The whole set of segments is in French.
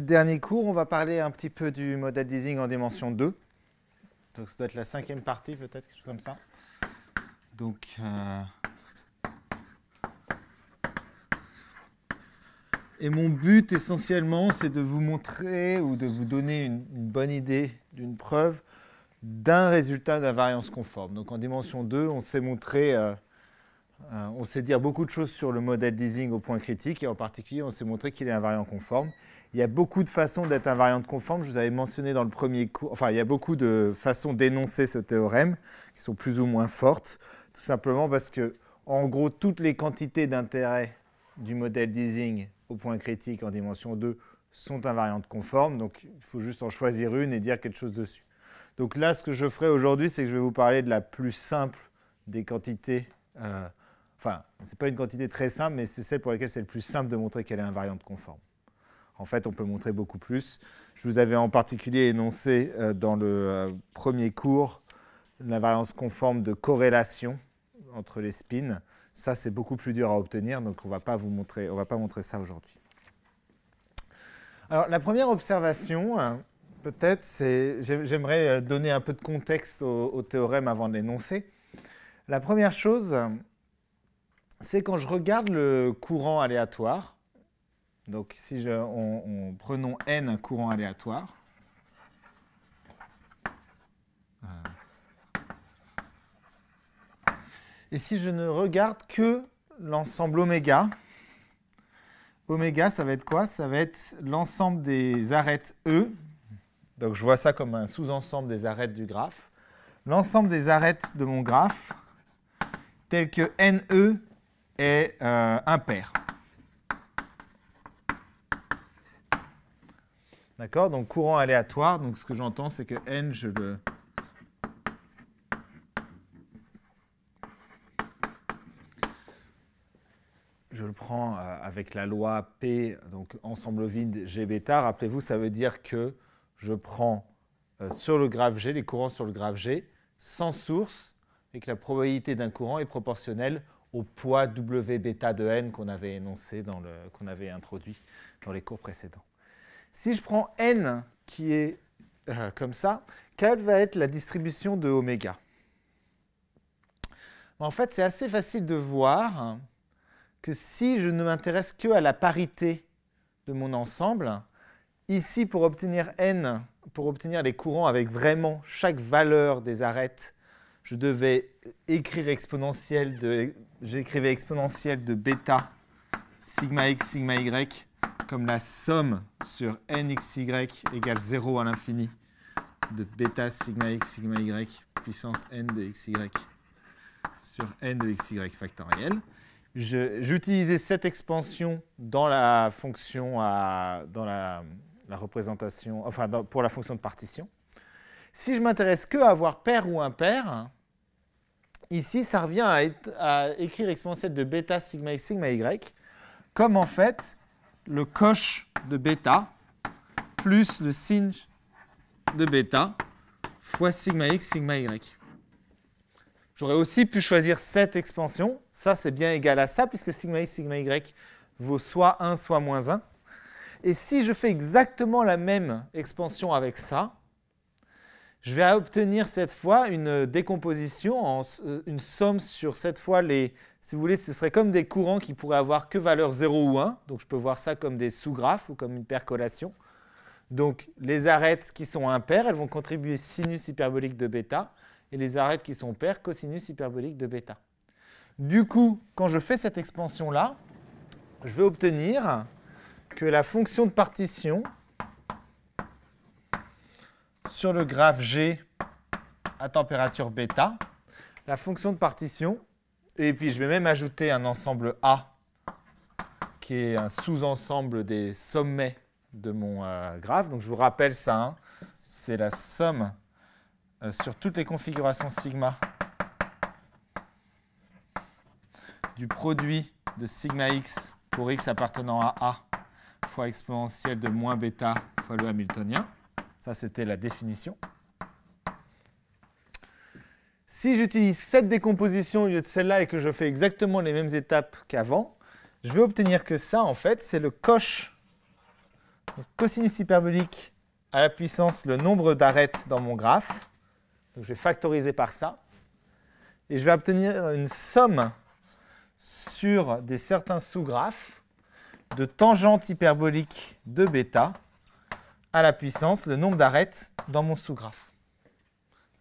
dernier cours, on va parler un petit peu du modèle d'easing en dimension 2. Donc ça doit être la cinquième partie peut-être, comme ça. Donc... Euh, et mon but essentiellement, c'est de vous montrer ou de vous donner une, bonne idée d'une preuve d'un résultat d'invariance conforme. Donc en dimension 2, on s'est montré... Euh, euh, on sait dire beaucoup de choses sur le modèle d'easing au point critique et en particulier on s'est montré qu'il est invariant conforme il y a beaucoup de façons d'être invariante conforme. Je vous avais mentionné dans le premier cours, enfin, il y a beaucoup de façons d'énoncer ce théorème qui sont plus ou moins fortes, tout simplement parce que, en gros, toutes les quantités d'intérêt du modèle d'Ising au point critique en dimension 2 sont invariantes conformes, donc il faut juste en choisir une et dire quelque chose dessus. Donc là, ce que je ferai aujourd'hui, c'est que je vais vous parler de la plus simple des quantités. Euh, enfin, ce n'est pas une quantité très simple, mais c'est celle pour laquelle c'est le plus simple de montrer qu'elle est invariante conforme. En fait, on peut montrer beaucoup plus. Je vous avais en particulier énoncé euh, dans le euh, premier cours la variance conforme de corrélation entre les spins. Ça, c'est beaucoup plus dur à obtenir, donc on ne va pas montrer, montrer ça aujourd'hui. Alors, la première observation, peut-être, c'est, j'aimerais euh, donner un peu de contexte au théorème avant de l'énoncer. La première chose, c'est quand je regarde le courant aléatoire, donc si je, prenons n un courant aléatoire, euh. et si je ne regarde que l'ensemble oméga, oméga ça va être quoi Ça va être l'ensemble des arêtes E, donc je vois ça comme un sous-ensemble des arêtes du graphe, l'ensemble des arêtes de mon graphe tel que NE est euh, impair. D'accord Donc courant aléatoire, donc ce que j'entends, c'est que n, je le... Je le prends euh, avec la loi P, donc ensemble vide G bêta. Rappelez-vous, ça veut dire que je prends euh, sur le graphe G, les courants sur le graphe G, sans source, et que la probabilité d'un courant est proportionnelle au poids W bêta de n qu'on avait énoncé, qu'on avait introduit dans les cours précédents. Si je prends n qui est euh, comme ça, quelle va être la distribution de oméga En fait, c'est assez facile de voir que si je ne m'intéresse que à la parité de mon ensemble, ici pour obtenir n, pour obtenir les courants avec vraiment chaque valeur des arêtes, je devais écrire exponentielle de, j'écrivais exponentielle de bêta sigma x, sigma y comme la somme sur nxy égale 0 à l'infini de bêta sigma x sigma y puissance n de xy sur n de xy factoriel. J'utilisais cette expansion dans la fonction dans la, représentation, enfin pour la fonction de partition. Si je m'intéresse que à avoir pair ou impair, ici ça revient à, écrire exponentielle de bêta sigma x sigma y comme en fait le coche de bêta plus le sin de bêta fois sigma x, sigma y. J'aurais aussi pu choisir cette expansion. Ça, c'est bien égal à ça, puisque sigma x, sigma y vaut soit 1, soit moins 1. Et si je fais exactement la même expansion avec ça, je vais obtenir cette fois une décomposition, en, euh, une somme sur cette fois les... Si vous voulez, ce serait comme des courants qui pourraient avoir que valeur 0 ou 1. Donc je peux voir ça comme des sous-graphes ou comme une percolation. Donc les arêtes qui sont impaires, elles vont contribuer sinus hyperbolique de bêta. Et les arêtes qui sont paires, cosinus hyperbolique de bêta. Du coup, quand je fais cette expansion-là, je vais obtenir que la fonction de partition sur le graphe G à température bêta, la fonction de partition, et puis je vais même ajouter un ensemble A, qui est un sous-ensemble des sommets de mon euh, graphe. Donc je vous rappelle ça, hein. c'est la somme euh, sur toutes les configurations sigma du produit de sigma x pour x appartenant à A fois exponentielle de moins bêta fois le hamiltonien. Ça, c'était la définition. Si j'utilise cette décomposition au lieu de celle-là et que je fais exactement les mêmes étapes qu'avant, je vais obtenir que ça, en fait, c'est le coche, cosinus hyperbolique à la puissance le nombre d'arêtes dans mon graphe. je vais factoriser par ça. Et je vais obtenir une somme sur des certains sous-graphes de tangente hyperbolique de bêta à la puissance le nombre d'arêtes dans mon sous-graphe.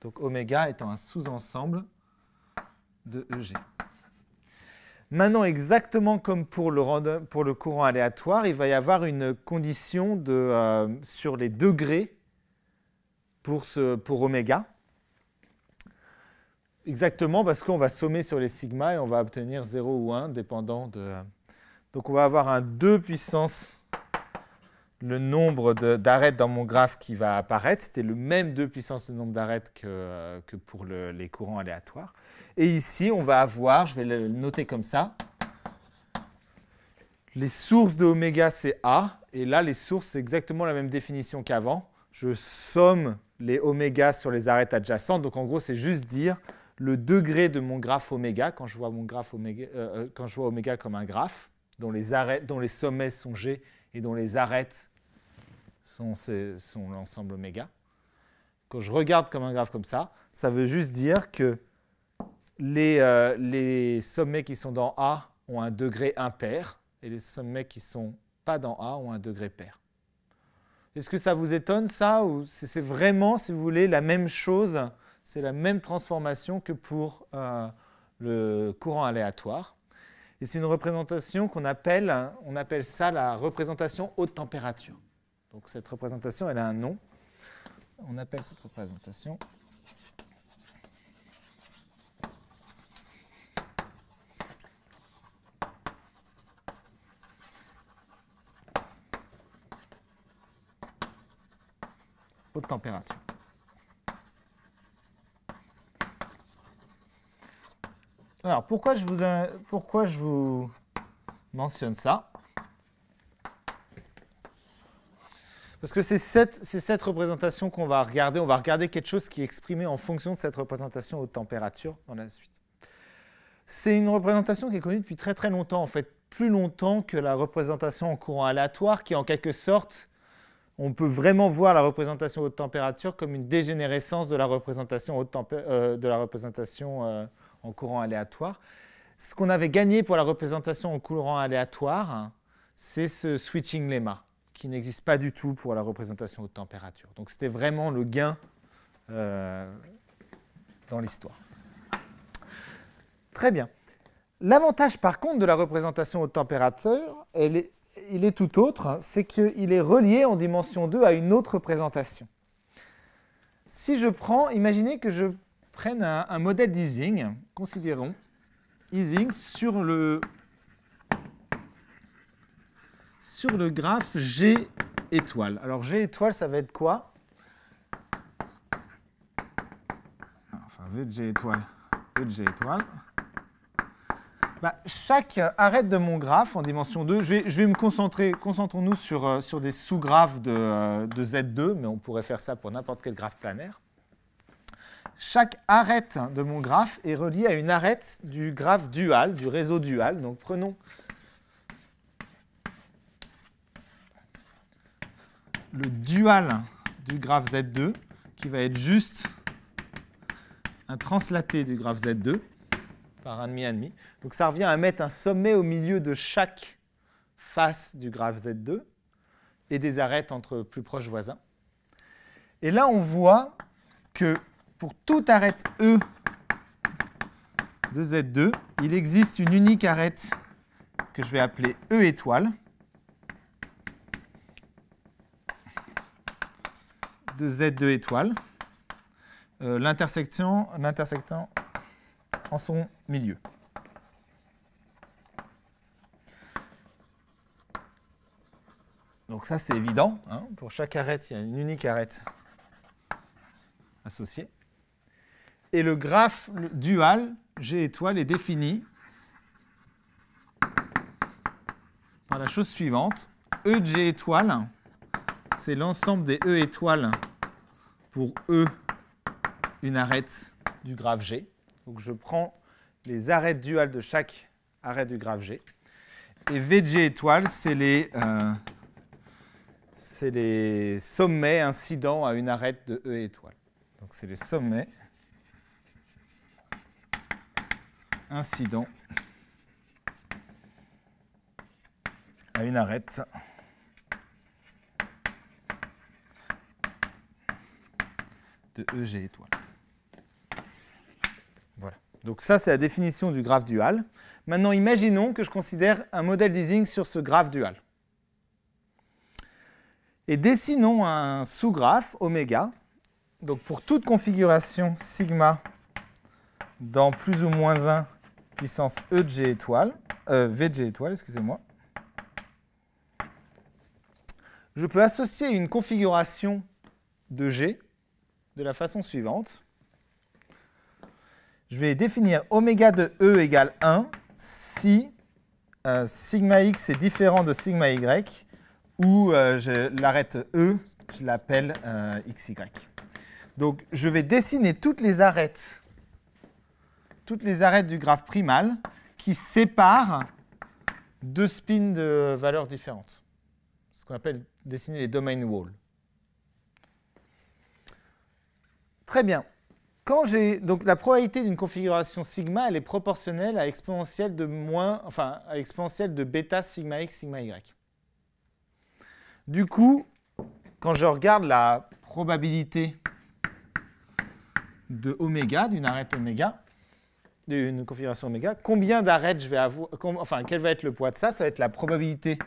Donc oméga étant un sous-ensemble de EG. Maintenant, exactement comme pour le, pour le, courant aléatoire, il va y avoir une condition de, euh, sur les degrés pour, ce, pour oméga. Exactement parce qu'on va sommer sur les sigma et on va obtenir 0 ou 1 dépendant de... Euh, donc on va avoir un 2 puissance le nombre d'arêtes dans mon graphe qui va apparaître. C'était le même 2 puissance de nombre d'arêtes que, euh, pour les courants aléatoires. Et ici, on va avoir, je vais le noter comme ça, les sources de oméga, c'est A. Et là, les sources, c'est exactement la même définition qu'avant. Je somme les oméga sur les arêtes adjacentes. Donc, en gros, c'est juste dire le degré de mon graphe oméga, quand je vois, mon graphe oméga, euh, euh, quand je vois oméga comme un graphe, dont les, arêtes, dont les sommets sont G et dont les arêtes sont, l'ensemble oméga. Quand je regarde comme un graphe comme ça, ça veut juste dire que les, euh, sommets qui sont dans A ont un degré impair et les sommets qui ne sont pas dans A ont un degré pair. Est-ce que ça vous étonne ça ou c'est vraiment, si vous voulez, la même chose, c'est la même transformation que pour euh, le courant aléatoire et c'est une représentation qu'on appelle, on appelle ça la représentation haute température. Donc cette représentation, elle a un nom. On appelle cette représentation haute température. Alors, pourquoi je vous, euh, pourquoi je vous mentionne ça Parce que c'est cette, cette, représentation qu'on va regarder. On va regarder quelque chose qui est exprimé en fonction de cette représentation haute température dans la suite. C'est une représentation qui est connue depuis très très longtemps, en fait, plus longtemps que la représentation en courant aléatoire, qui en quelque sorte, on peut vraiment voir la représentation haute température comme une dégénérescence de la représentation, haute température. Euh, de la représentation euh, en courant aléatoire. Ce qu'on avait gagné pour la représentation en courant aléatoire, hein, c'est ce switching lemma qui n'existe pas du tout pour la représentation haute température. Donc c'était vraiment le gain euh, dans l'histoire. Très bien. L'avantage par contre de la représentation haute température, il est tout autre, hein, c'est qu'il est relié en dimension 2 à une autre représentation. Si je prends, imaginez que je prennent un, modèle d'easing. Considérons easing sur le, sur le graphe G étoile. Alors G étoile, ça va être quoi Enfin, V de G étoile, V de G étoile. Bah, chaque arête de mon graphe en dimension 2, je vais, me concentrer, concentrons-nous sur, euh, sur des sous-graphes de euh, Z2, mais on pourrait faire ça pour n'importe quel graphe planaire chaque arête de mon graphe est reliée à une arête du graphe dual, du réseau dual. Donc prenons le dual du graphe Z2, qui va être juste un translaté du graphe Z2 par un demi, demi. Donc ça revient à mettre un sommet au milieu de chaque face du graphe Z2 et des arêtes entre plus proches voisins. Et là, on voit que pour toute arête E de Z2, il existe une unique arête que je vais appeler E étoile de Z2 étoile. Euh, l'intersectant en son milieu. Donc ça, c'est évident. Hein. Pour chaque arête, il y a une unique arête associée et le graphe dual G étoile est défini par la chose suivante. E de G étoile, c'est l'ensemble des E étoiles pour E, une arête du graphe G. Donc je prends les arêtes duales de chaque arête du graphe G. Et V de G étoile, euh, c'est les, sommets incidents à une arête de E étoile. Donc c'est les sommets incident à une arête. de EG étoile. Voilà. Donc ça, c'est la définition du graphe dual. Maintenant, imaginons que je considère un modèle d'Ising sur ce graphe dual. Et dessinons un sous-graphe oméga. Donc pour toute configuration sigma dans plus ou moins 1 puissance e g étoile, euh, de VG étoile, excusez-moi. Je peux associer une configuration de G de la façon suivante. Je vais définir oméga de E égale 1 si euh, sigma x est différent de sigma y ou euh, l'arrête E, je l'appelle xy. Donc je vais dessiner toutes les arêtes toutes les arêtes du graphe primal qui séparent deux spins de valeurs différentes. Ce qu'on appelle dessiner les domain walls. Très bien. Quand j'ai donc la probabilité d'une configuration sigma, elle est proportionnelle à exponentielle de moins, enfin à de bêta sigma x sigma y. Du coup, quand je regarde la probabilité de oméga d'une arête oméga, d'une configuration oméga, combien d'arêtes je vais avoir, enfin quel va être le poids de ça Ça va être la probabilité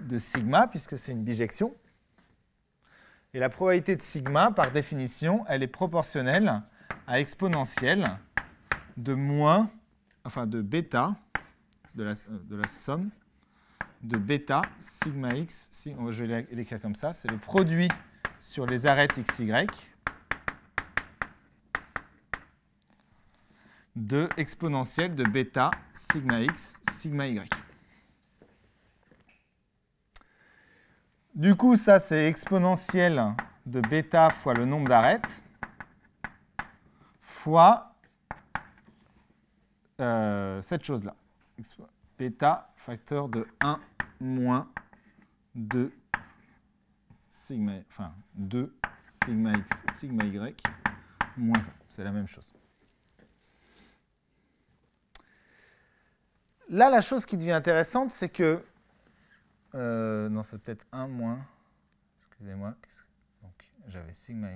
de sigma, puisque c'est une bijection. Et la probabilité de sigma, par définition, elle est proportionnelle à exponentielle de moins, enfin de bêta, de la, somme de bêta sigma x, si, je vais l'écrire comme ça, c'est le produit sur les arêtes y. de exponentielle de bêta sigma x, sigma y. Du coup, ça, c'est exponentielle de bêta fois le nombre d'arêtes fois euh, cette chose-là. Bêta facteur de 1 moins 2 sigma, 2 sigma x, sigma y, moins 1. C'est la même chose. Là, la chose qui devient intéressante, c'est que. Euh, non, c'est peut-être 1 moins. Excusez-moi. Donc, j'avais sigma.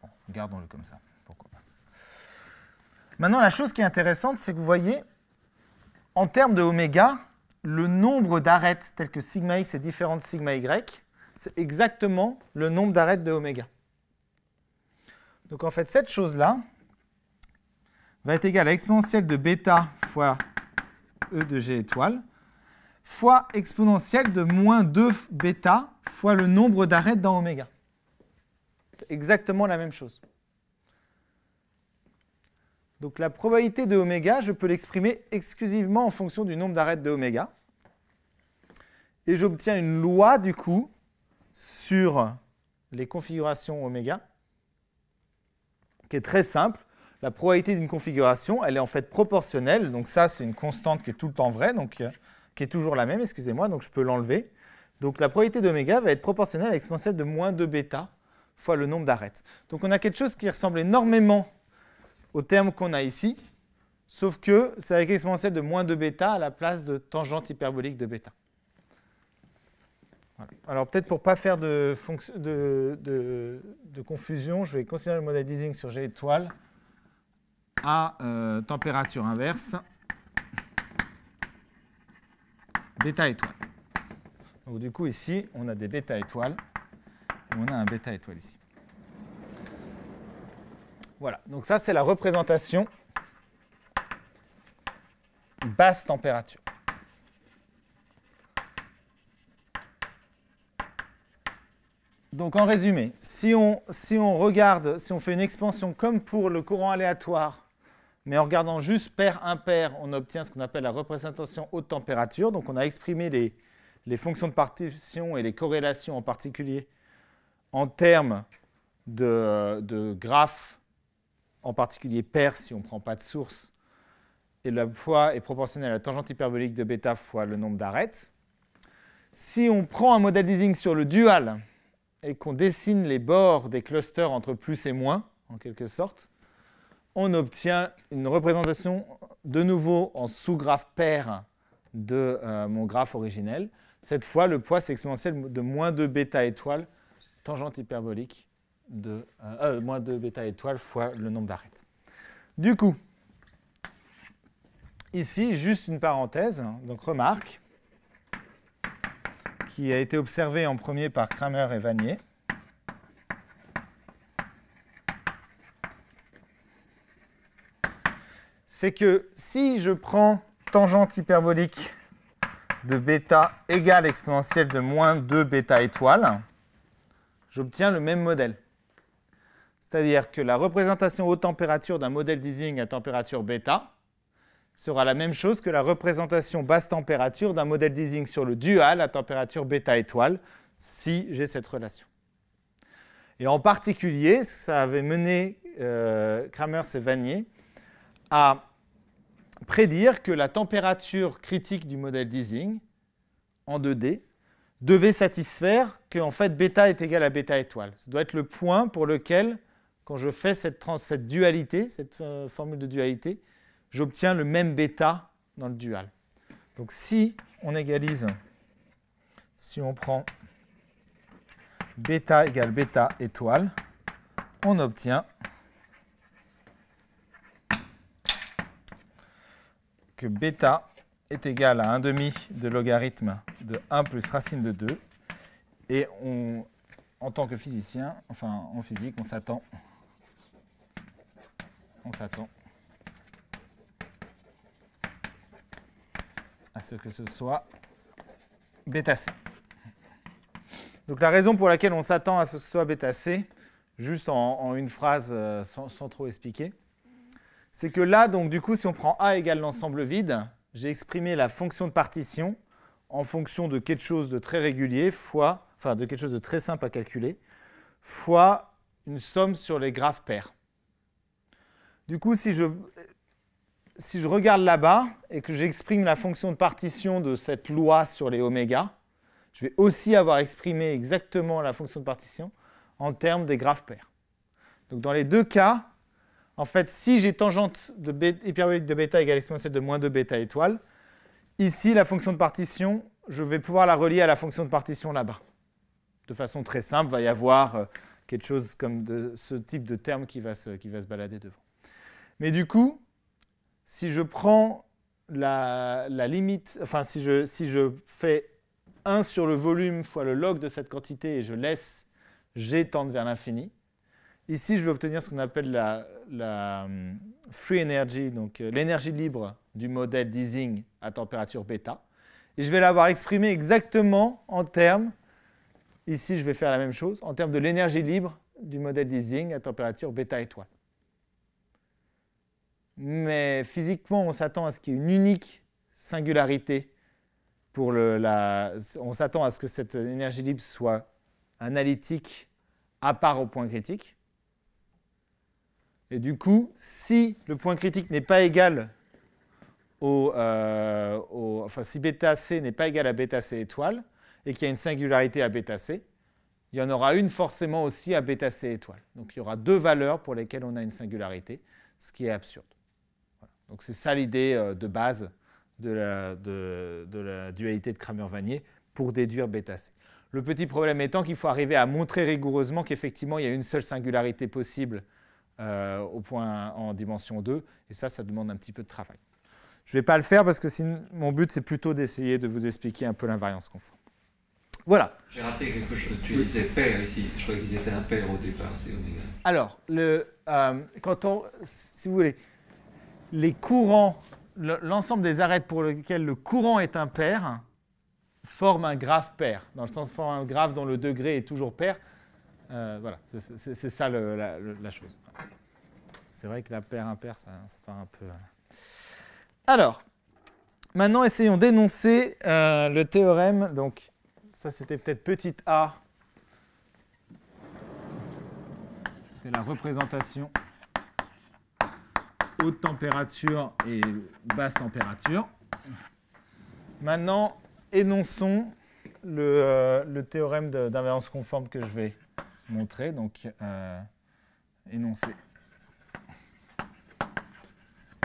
Bon, gardons-le comme ça. Pourquoi pas. Maintenant, la chose qui est intéressante, c'est que vous voyez, en termes de oméga, le nombre d'arêtes telles que sigma x est différent de sigma y, c'est exactement le nombre d'arêtes de oméga. Donc en fait, cette chose-là va être égale à l'exponentielle de bêta fois E de G étoile, fois exponentielle de moins 2 bêta fois le nombre d'arêtes dans oméga. C'est exactement la même chose. Donc la probabilité de oméga, je peux l'exprimer exclusivement en fonction du nombre d'arêtes de oméga. Et j'obtiens une loi du coup sur les configurations oméga, qui est très simple la probabilité d'une configuration, elle est en fait proportionnelle. Donc ça, c'est une constante qui est tout le temps vraie, donc euh, qui est toujours la même, excusez-moi, donc je peux l'enlever. Donc la probabilité d'oméga va être proportionnelle à l'exponentielle de moins 2 bêta fois le nombre d'arêtes. Donc on a quelque chose qui ressemble énormément au terme qu'on a ici, sauf que c'est avec l'exponentielle de moins 2 bêta à la place de tangente hyperbolique de bêta. Alors peut-être pour ne pas faire de, de, confusion, je vais considérer le modèle d'Ising sur G étoile à euh, température inverse, bêta étoile. Donc du coup ici, on a des bêta étoiles on a un bêta étoile ici. Voilà, donc ça c'est la représentation basse température. Donc en résumé, si on, si on regarde, si on fait une expansion comme pour le courant aléatoire mais en regardant juste paire impair on obtient ce qu'on appelle la représentation haute température. Donc on a exprimé les, fonctions de partition et les corrélations en particulier en termes de, graphes, en particulier pair si on ne prend pas de source, et la fois est proportionnelle à la tangente hyperbolique de bêta fois le nombre d'arêtes. Si on prend un modèle sur le dual et qu'on dessine les bords des clusters entre plus et moins, en quelque sorte, on obtient une représentation de nouveau en sous-graphe pair de euh, mon graphe originel. Cette fois, le poids, c'est exponentiel de moins 2 bêta étoile, tangente hyperbolique de euh, euh, moins 2 bêta étoile fois le nombre d'arêtes. Du coup, ici, juste une parenthèse, hein, donc remarque, qui a été observée en premier par Kramer et Vanier. c'est que si je prends tangente hyperbolique de bêta égale exponentielle de moins 2 bêta étoile, j'obtiens le même modèle. C'est-à-dire que la représentation haute température d'un modèle d'Ising à température bêta sera la même chose que la représentation basse température d'un modèle d'Ising sur le dual à température bêta étoile, si j'ai cette relation. Et en particulier, ça avait mené euh, Kramers et Vanier à prédire que la température critique du modèle d'Ising en 2D devait satisfaire que en fait bêta est égal à bêta étoile. Ça doit être le point pour lequel, quand je fais cette, dualité, cette euh, formule de dualité, j'obtiens le même bêta dans le dual. Donc si on égalise, si on prend bêta égale bêta étoile, on obtient que bêta est égal à 1 demi de logarithme de 1 plus racine de 2. Et on, en tant que physicien, enfin en physique, on s'attend. On s'attend à ce que ce soit bêta c. Donc la raison pour laquelle on s'attend à ce que ce soit bêta c, juste en, une phrase euh, sans trop expliquer, c'est que là, donc du coup, si on prend A égale l'ensemble vide, j'ai exprimé la fonction de partition en fonction de quelque chose de très régulier, fois, enfin de quelque chose de très simple à calculer, fois une somme sur les graphes pairs. Du coup, si je, regarde là-bas et que j'exprime la fonction de partition de cette loi sur les oméga, je vais aussi avoir exprimé exactement la fonction de partition en termes des graphes pairs. Donc dans les deux cas, en fait, si j'ai tangente de hyperbolique de bêta égale exponentielle de moins 2 bêta étoile, ici, la fonction de partition, je vais pouvoir la relier à la fonction de partition là-bas. De façon très simple, il va y avoir euh, quelque chose comme ce type de terme qui va, se, balader devant. Mais du coup, si je prends la, limite, enfin si je, si je fais 1 sur le volume fois le log de cette quantité et je laisse g tendre vers l'infini, Ici, je vais obtenir ce qu'on appelle la, euh, free energy, donc euh, l'énergie libre du modèle d'Easing à température bêta. Et je vais l'avoir exprimée exactement en termes, ici je vais faire la même chose, en termes de l'énergie libre du modèle d'Easing à température bêta étoile. Mais physiquement, on s'attend à ce qu'il y ait une unique singularité. Pour la, on s'attend à ce que cette énergie libre soit analytique à part au point critique. Et du coup, si le point critique n'est pas égal euh, au, Enfin, si bêta C n'est pas égal à bêta C étoile, et qu'il y a une singularité à bêta C, il y en aura une forcément aussi à bêta C étoile. Donc il y aura deux valeurs pour lesquelles on a une singularité, ce qui est absurde. Donc c'est ça l'idée euh, de base de la, dualité de kramer vanier pour déduire bêta C. Le petit problème étant qu'il faut arriver à montrer rigoureusement qu'effectivement il y a une seule singularité possible euh, au point en dimension 2. Et ça, ça demande un petit peu de travail. Je ne vais pas le faire parce que mon but, c'est plutôt d'essayer de vous expliquer un peu l'invariance conforme. Voilà. J'ai raté quelque chose. Tu disais paire ici. Je croyais qu'ils étaient paire au départ. Alors, le, euh, quand on, si vous voulez, les courants, l'ensemble des arêtes pour lesquelles le courant est impair forme un graphe pair, dans le sens forme un graphe dont le degré est toujours pair. Euh, voilà, c'est ça la, chose. C'est vrai que la paire impaire, ça, un peu. Euh. Alors, maintenant essayons d'énoncer euh, le théorème. Donc, ça c'était peut-être petite a. C'était la représentation haute température et basse température. Maintenant, énonçons le, théorème d'invariance conforme que je vais montrer, donc énoncer euh, énoncé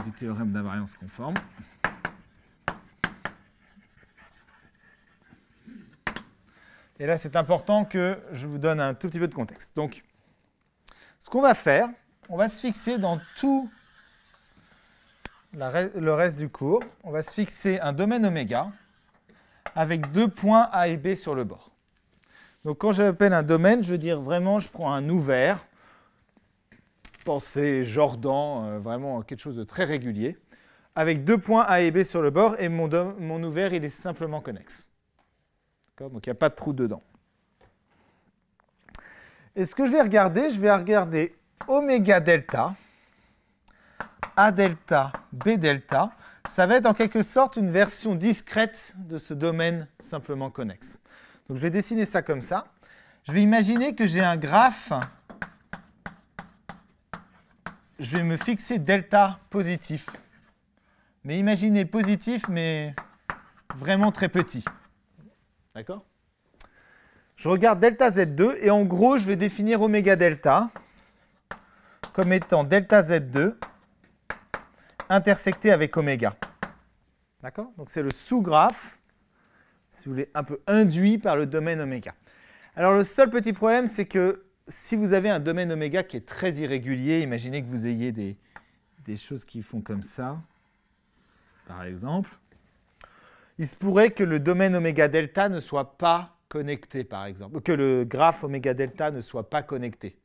du théorème d'invariance conforme. Et là, c'est important que je vous donne un tout petit peu de contexte. Donc, ce qu'on va faire, on va se fixer dans tout le reste du cours, on va se fixer un domaine oméga avec deux points A et B sur le bord. Donc quand j'appelle un domaine, je veux dire vraiment, je prends un ouvert, pensez Jordan, euh, vraiment quelque chose de très régulier, avec deux points A et B sur le bord, et mon, mon ouvert, il est simplement connexe. Donc il n'y a pas de trou dedans. Et ce que je vais regarder, je vais regarder oméga delta, A delta, B delta. Ça va être en quelque sorte une version discrète de ce domaine simplement connexe. Donc je vais dessiner ça comme ça. Je vais imaginer que j'ai un graphe. Je vais me fixer delta positif. Mais imaginez positif, mais vraiment très petit. D'accord Je regarde delta Z2 et en gros, je vais définir oméga delta comme étant delta Z2 intersecté avec oméga. D'accord Donc c'est le sous-graphe si vous voulez, un peu induit par le domaine oméga. Alors le seul petit problème, c'est que si vous avez un domaine oméga qui est très irrégulier, imaginez que vous ayez des, des choses qui font comme ça, par exemple, il se pourrait que le domaine oméga delta ne soit pas connecté, par exemple, que le graphe oméga delta ne soit pas connecté.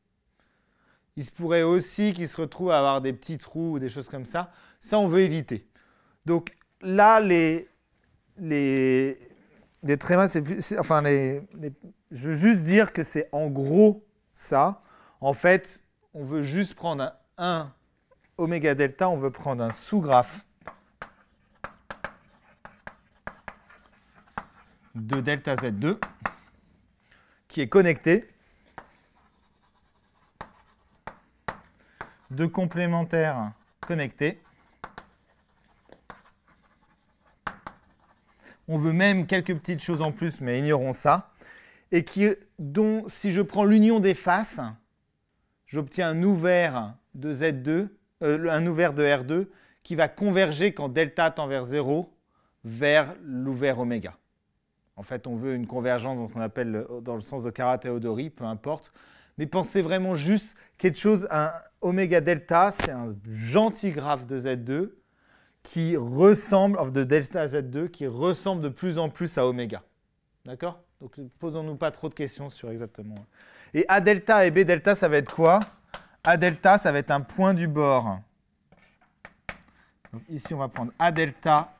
Il se pourrait aussi qu'il se retrouve à avoir des petits trous ou des choses comme ça. Ça, on veut éviter. Donc là, les, les, les trémas, c'est, enfin, les, je veux juste dire que c'est en gros ça. En fait, on veut juste prendre un 1 oméga delta, on veut prendre un sous-graphe de delta Z2 qui est connecté de complémentaires connectés On veut même quelques petites choses en plus, mais ignorons ça. Et qui, dont, si je prends l'union des faces, j'obtiens un ouvert de Z2, euh, un ouvert de R2 qui va converger quand delta tend vers 0 vers l'ouvert oméga. En fait, on veut une convergence dans ce qu'on appelle dans le sens de Karate peu importe. Mais pensez vraiment juste quelque chose, un oméga delta, c'est un gentil graphe de Z2 qui ressemble, de delta Z2, qui ressemble de plus en plus à oméga. D'accord Donc posons-nous pas trop de questions sur exactement. Et A delta et B delta, ça va être quoi A delta, ça va être un point du bord. ici, on va prendre A delta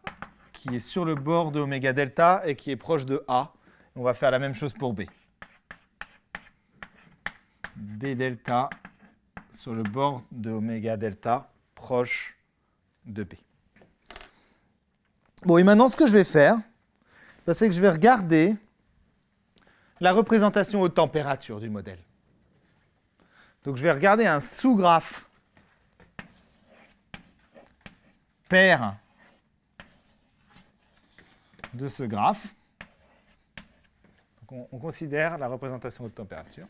qui est sur le bord de oméga delta et qui est proche de A. On va faire la même chose pour B. B delta sur le bord de oméga delta proche de B. Bon, et maintenant, ce que je vais faire, bah, c'est que je vais regarder la représentation haute température du modèle. Donc, je vais regarder un sous-graphe pair de ce graphe. on, considère la représentation haute température.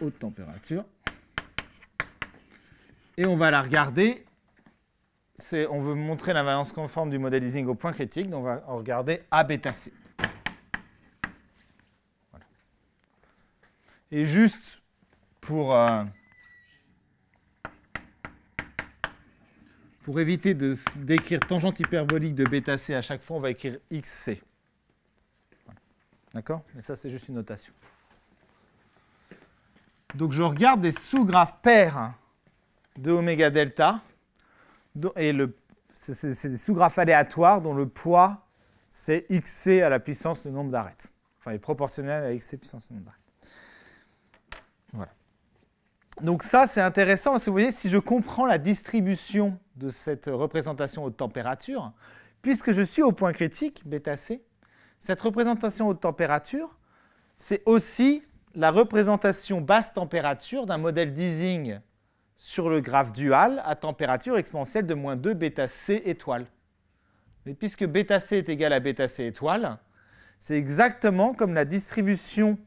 haute température. Et on va la regarder. On veut montrer la valence conforme du modélising au point critique. Donc on va regarder A bêta C. Et juste pour, euh, pour éviter d'écrire tangente hyperbolique de bêta C à chaque fois, on va écrire XC. D'accord Mais ça, c'est juste une notation. Donc je regarde des sous-graphes pairs hein de oméga delta, et c'est des sous-graphes aléatoires dont le poids, c'est xc à la puissance le nombre d'arêtes. Enfin, il est proportionnel à xc puissance du nombre d'arêtes. Voilà. Donc ça, c'est intéressant parce que vous voyez, si je comprends la distribution de cette représentation haute température, puisque je suis au point critique, bêta c, cette représentation haute température, c'est aussi la représentation basse température d'un modèle d'Ising sur le graphe dual à température exponentielle de moins 2 bêta c étoile. Mais puisque bêta c est égal à bêta c étoile, c'est exactement comme la distribution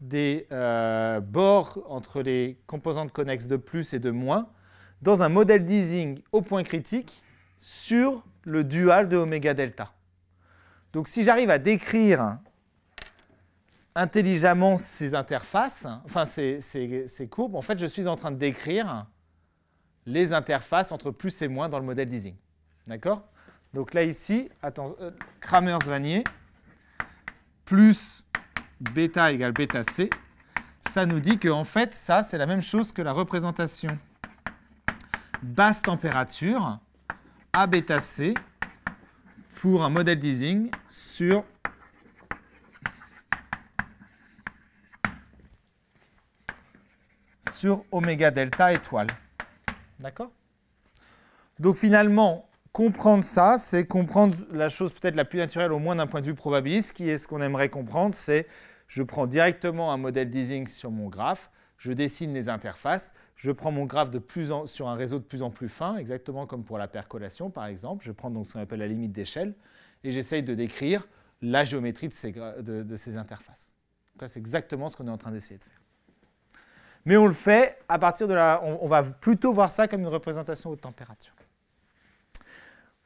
des euh, bords entre les composantes connexes de plus et de moins dans un modèle d'easing au point critique sur le dual de oméga delta. Donc si j'arrive à décrire intelligemment ces interfaces, hein, enfin ces, courbes, en fait, je suis en train de décrire les interfaces entre plus et moins dans le modèle d'Ising. D'accord Donc là, ici, attends, euh, vanier plus bêta égale bêta C, ça nous dit que en fait, ça, c'est la même chose que la représentation basse température à bêta C pour un modèle d'Ising sur sur oméga delta étoile. D'accord Donc finalement, comprendre ça, c'est comprendre la chose peut-être la plus naturelle, au moins d'un point de vue probabiliste, qui est ce qu'on aimerait comprendre, c'est je prends directement un modèle d'Ising sur mon graphe, je dessine les interfaces, je prends mon graphe de plus sur un réseau de plus en plus fin, exactement comme pour la percolation par exemple, je prends donc ce qu'on appelle la limite d'échelle, et j'essaye de décrire la géométrie de de, de ces interfaces. C'est exactement ce qu'on est en train d'essayer de faire. Mais on le fait à partir de la... On, va plutôt voir ça comme une représentation haute température.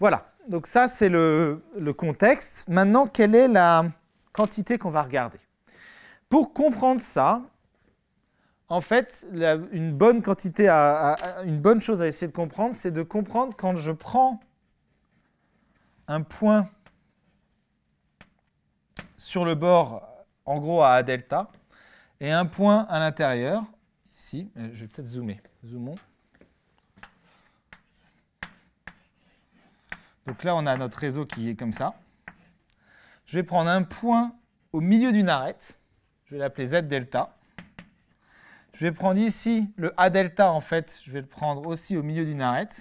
Voilà, donc ça c'est le, contexte. Maintenant, quelle est la quantité qu'on va regarder Pour comprendre ça, en fait, une, bonne quantité à, une bonne chose à essayer de comprendre, c'est de comprendre quand je prends un point sur le bord, en gros à A delta, et un point à l'intérieur, ici. Euh, je vais peut-être zoomer. Zoomons. Donc là, on a notre réseau qui est comme ça. Je vais prendre un point au milieu d'une arête. Je vais l'appeler Z delta. Je vais prendre ici le A delta, en fait, je vais le prendre aussi au milieu d'une arête.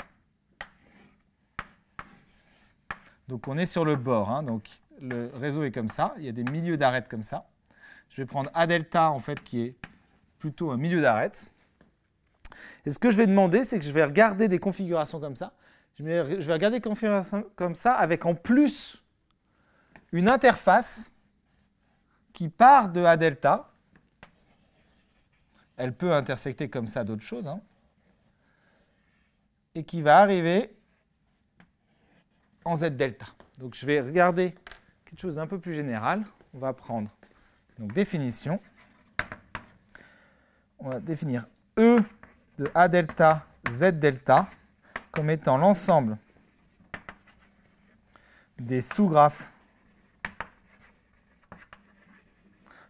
Donc on est sur le bord, hein. donc le réseau est comme ça, il y a des milieux d'arêtes comme ça. Je vais prendre A delta, en fait, qui est plutôt un milieu d'arête. Et ce que je vais demander, c'est que je vais regarder des configurations comme ça. Je vais regarder des configurations comme ça avec en plus une interface qui part de A delta. Elle peut intersecter comme ça d'autres choses. Hein. et qui va arriver en Z delta. Donc je vais regarder quelque chose d'un peu plus général. On va prendre donc définition on va définir E de A delta Z delta comme étant l'ensemble des sous-graphes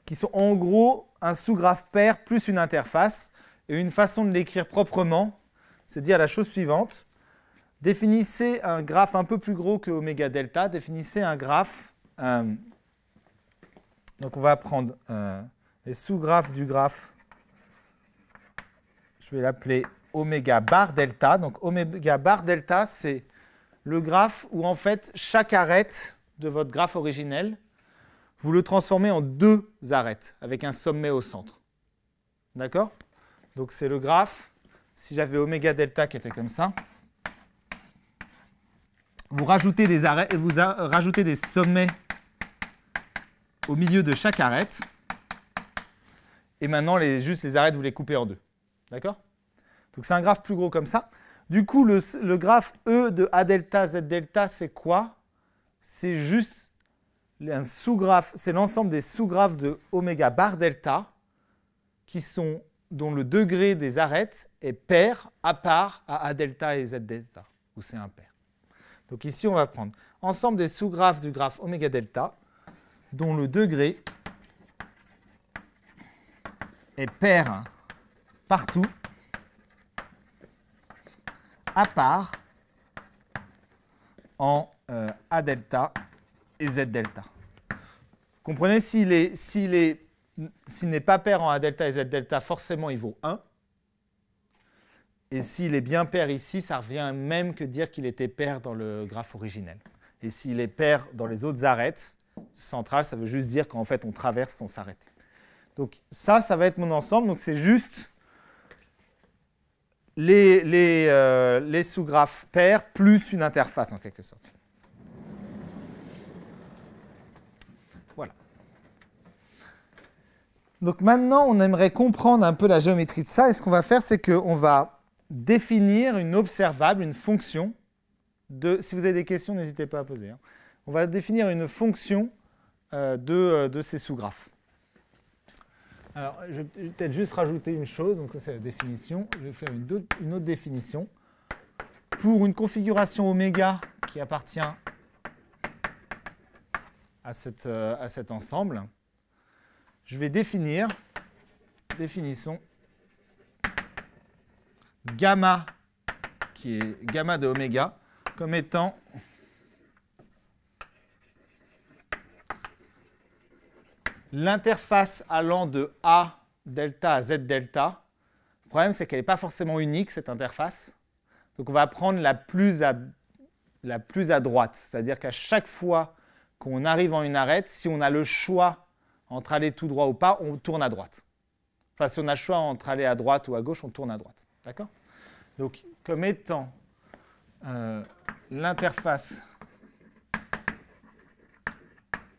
qui sont en gros un sous-graphe pair plus une interface. Et une façon de l'écrire proprement, c'est dire la chose suivante. Définissez un graphe un peu plus gros que oméga delta, définissez un graphe. Euh, donc on va prendre euh, les sous-graphes du graphe je vais l'appeler oméga bar delta. Donc oméga bar delta, c'est le graphe où en fait chaque arête de votre graphe originel, vous le transformez en deux arêtes avec un sommet au centre. D'accord Donc c'est le graphe, si j'avais oméga delta qui était comme ça, vous rajoutez des, arêtes, vous rajoutez des sommets au milieu de chaque arête, et maintenant juste les arêtes, vous les coupez en deux. D'accord Donc c'est un graphe plus gros comme ça. Du coup, le, graphe E de A delta Z delta, c'est quoi C'est juste un sous-graphe, c'est l'ensemble des sous-graphes de oméga bar delta qui sont dont le degré des arêtes est pair à part à A delta et Z delta, où c'est impair. Donc ici, on va prendre ensemble des sous-graphes du graphe oméga delta dont le degré est pair partout, à part en euh, A delta et Z delta. Vous comprenez, s'il n'est est, s'il pas pair en A delta et Z delta, forcément il vaut 1. Et s'il est bien pair ici, ça revient même que dire qu'il était pair dans le graphe originel. Et s'il est pair dans les autres arêtes centrales, ça veut juste dire qu'en fait on traverse sans s'arrêter. Donc ça, ça va être mon ensemble. Donc c'est juste euh, les, sous-graphes pairs plus une interface en quelque sorte. Voilà. Donc maintenant, on aimerait comprendre un peu la géométrie de ça. Et ce qu'on va faire, c'est qu'on va définir une observable, une fonction. De, si vous avez des questions, n'hésitez pas à poser. Hein. On va définir une fonction euh, euh, de ces sous-graphes. Alors, je vais peut-être juste rajouter une chose, donc ça c'est la définition. Je vais faire une, autre, définition. Pour une configuration oméga qui appartient à, euh, à cet ensemble, je vais définir, définissons, gamma, qui est gamma de oméga, comme étant L'interface allant de A delta à Z delta, le problème c'est qu'elle n'est pas forcément unique cette interface. Donc on va prendre la plus à, droite, c'est-à-dire qu'à chaque fois qu'on arrive en une arête, si on a le choix entre aller tout droit ou pas, on tourne à droite. Enfin, si on a le choix entre aller à droite ou à gauche, on tourne à droite. D'accord Donc, comme étant euh, l'interface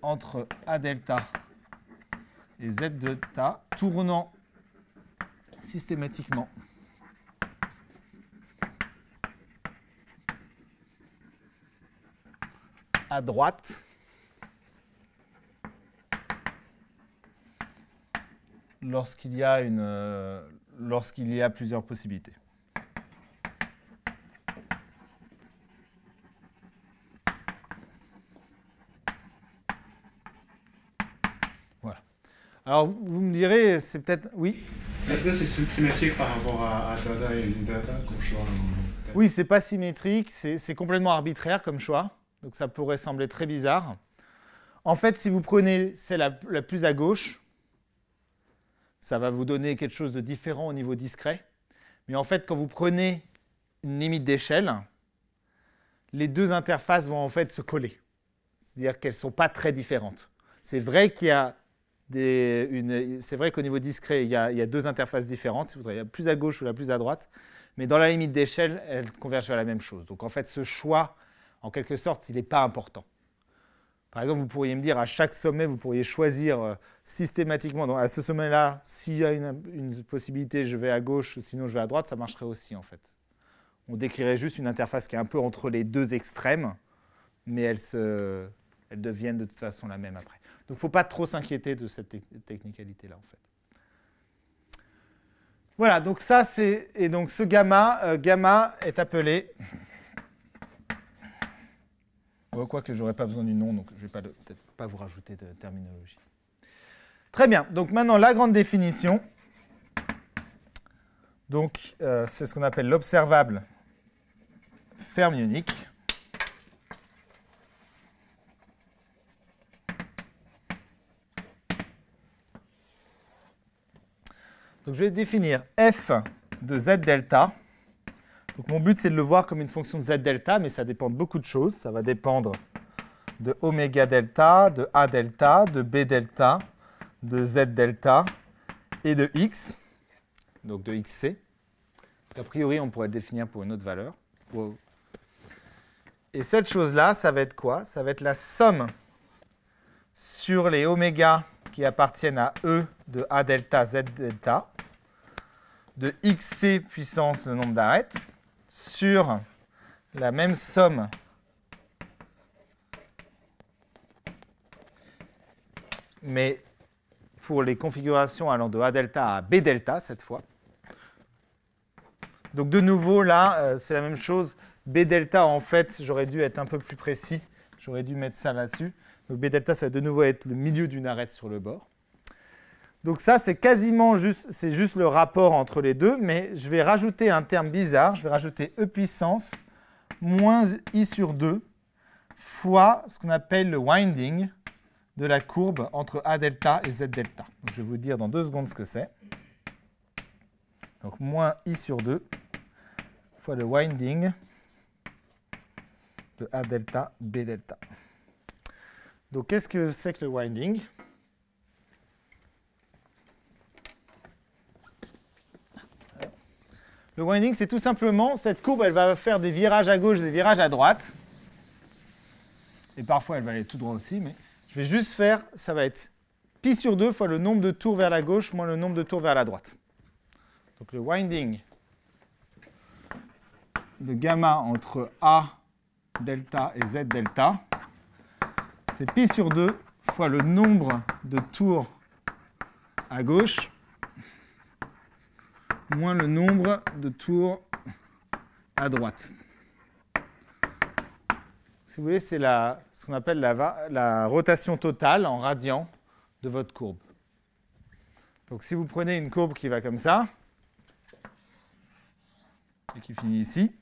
entre A delta et z de ta tournant systématiquement. à droite. lorsqu'il y a une euh, lorsqu'il y a plusieurs possibilités. Alors, vous me direz, c'est peut-être... Oui Est-ce que c'est symétrique par rapport à, Dada et Dada comme choix Oui, c'est pas symétrique, c'est complètement arbitraire comme choix. Donc ça pourrait sembler très bizarre. En fait, si vous prenez celle la, plus à gauche, ça va vous donner quelque chose de différent au niveau discret. Mais en fait, quand vous prenez une limite d'échelle, les deux interfaces vont en fait se coller. C'est-à-dire qu'elles ne sont pas très différentes. C'est vrai qu'il y a c'est vrai qu'au niveau discret, il y, a, deux interfaces différentes. Il y a plus à gauche ou la plus à droite. Mais dans la limite d'échelle, elles convergent vers la même chose. Donc en fait, ce choix, en quelque sorte, il n'est pas important. Par exemple, vous pourriez me dire, à chaque sommet, vous pourriez choisir euh, systématiquement, à ce sommet-là, s'il y a une, possibilité, je vais à gauche, sinon je vais à droite, ça marcherait aussi en fait. On décrirait juste une interface qui est un peu entre les deux extrêmes, mais elles, se, elles deviennent de toute façon la même après. Donc il ne faut pas trop s'inquiéter de cette technicalité-là, en fait. Voilà, donc ça, c'est. Et donc ce gamma, euh, gamma est appelé. Quoique, quoi que j'aurais pas besoin du nom, donc je ne vais peut-être pas vous rajouter de terminologie. Très bien, donc maintenant la grande définition. Donc euh, c'est ce qu'on appelle l'observable fermionique. Donc je vais définir f de z delta. Donc mon but, c'est de le voir comme une fonction de z delta, mais ça dépend de beaucoup de choses. Ça va dépendre de oméga delta, de a delta, de b delta, de z delta et de x, donc de xc. a priori, on pourrait le définir pour une autre valeur. Et cette chose-là, ça va être quoi Ça va être la somme sur les oméga qui appartiennent à E de A delta Z delta de xc puissance le nombre d'arêtes sur la même somme mais pour les configurations allant de A delta à B delta cette fois. Donc de nouveau, là, euh, c'est la même chose. B delta, en fait, j'aurais dû être un peu plus précis. J'aurais dû mettre ça là-dessus. Donc B delta, ça va de nouveau être le milieu d'une arête sur le bord. Donc ça, c'est quasiment juste, c'est juste le rapport entre les deux, mais je vais rajouter un terme bizarre, je vais rajouter E puissance moins I sur 2 fois ce qu'on appelle le winding de la courbe entre A delta et Z delta. je vais vous dire dans deux secondes ce que c'est. Donc moins I sur 2 fois le winding de A delta, B delta. Donc qu'est-ce que c'est que le winding Le winding, c'est tout simplement, cette courbe, elle va faire des virages à gauche, des virages à droite. Et parfois, elle va aller tout droit aussi, mais je vais juste faire, ça va être pi sur 2 fois le nombre de tours vers la gauche moins le nombre de tours vers la droite. Donc le winding de gamma entre A delta et Z delta, c'est pi sur 2 fois le nombre de tours à gauche moins le nombre de tours à droite. Si vous voulez, c'est ce qu'on appelle la, rotation totale en radiant de votre courbe. Donc si vous prenez une courbe qui va comme ça, et qui finit ici,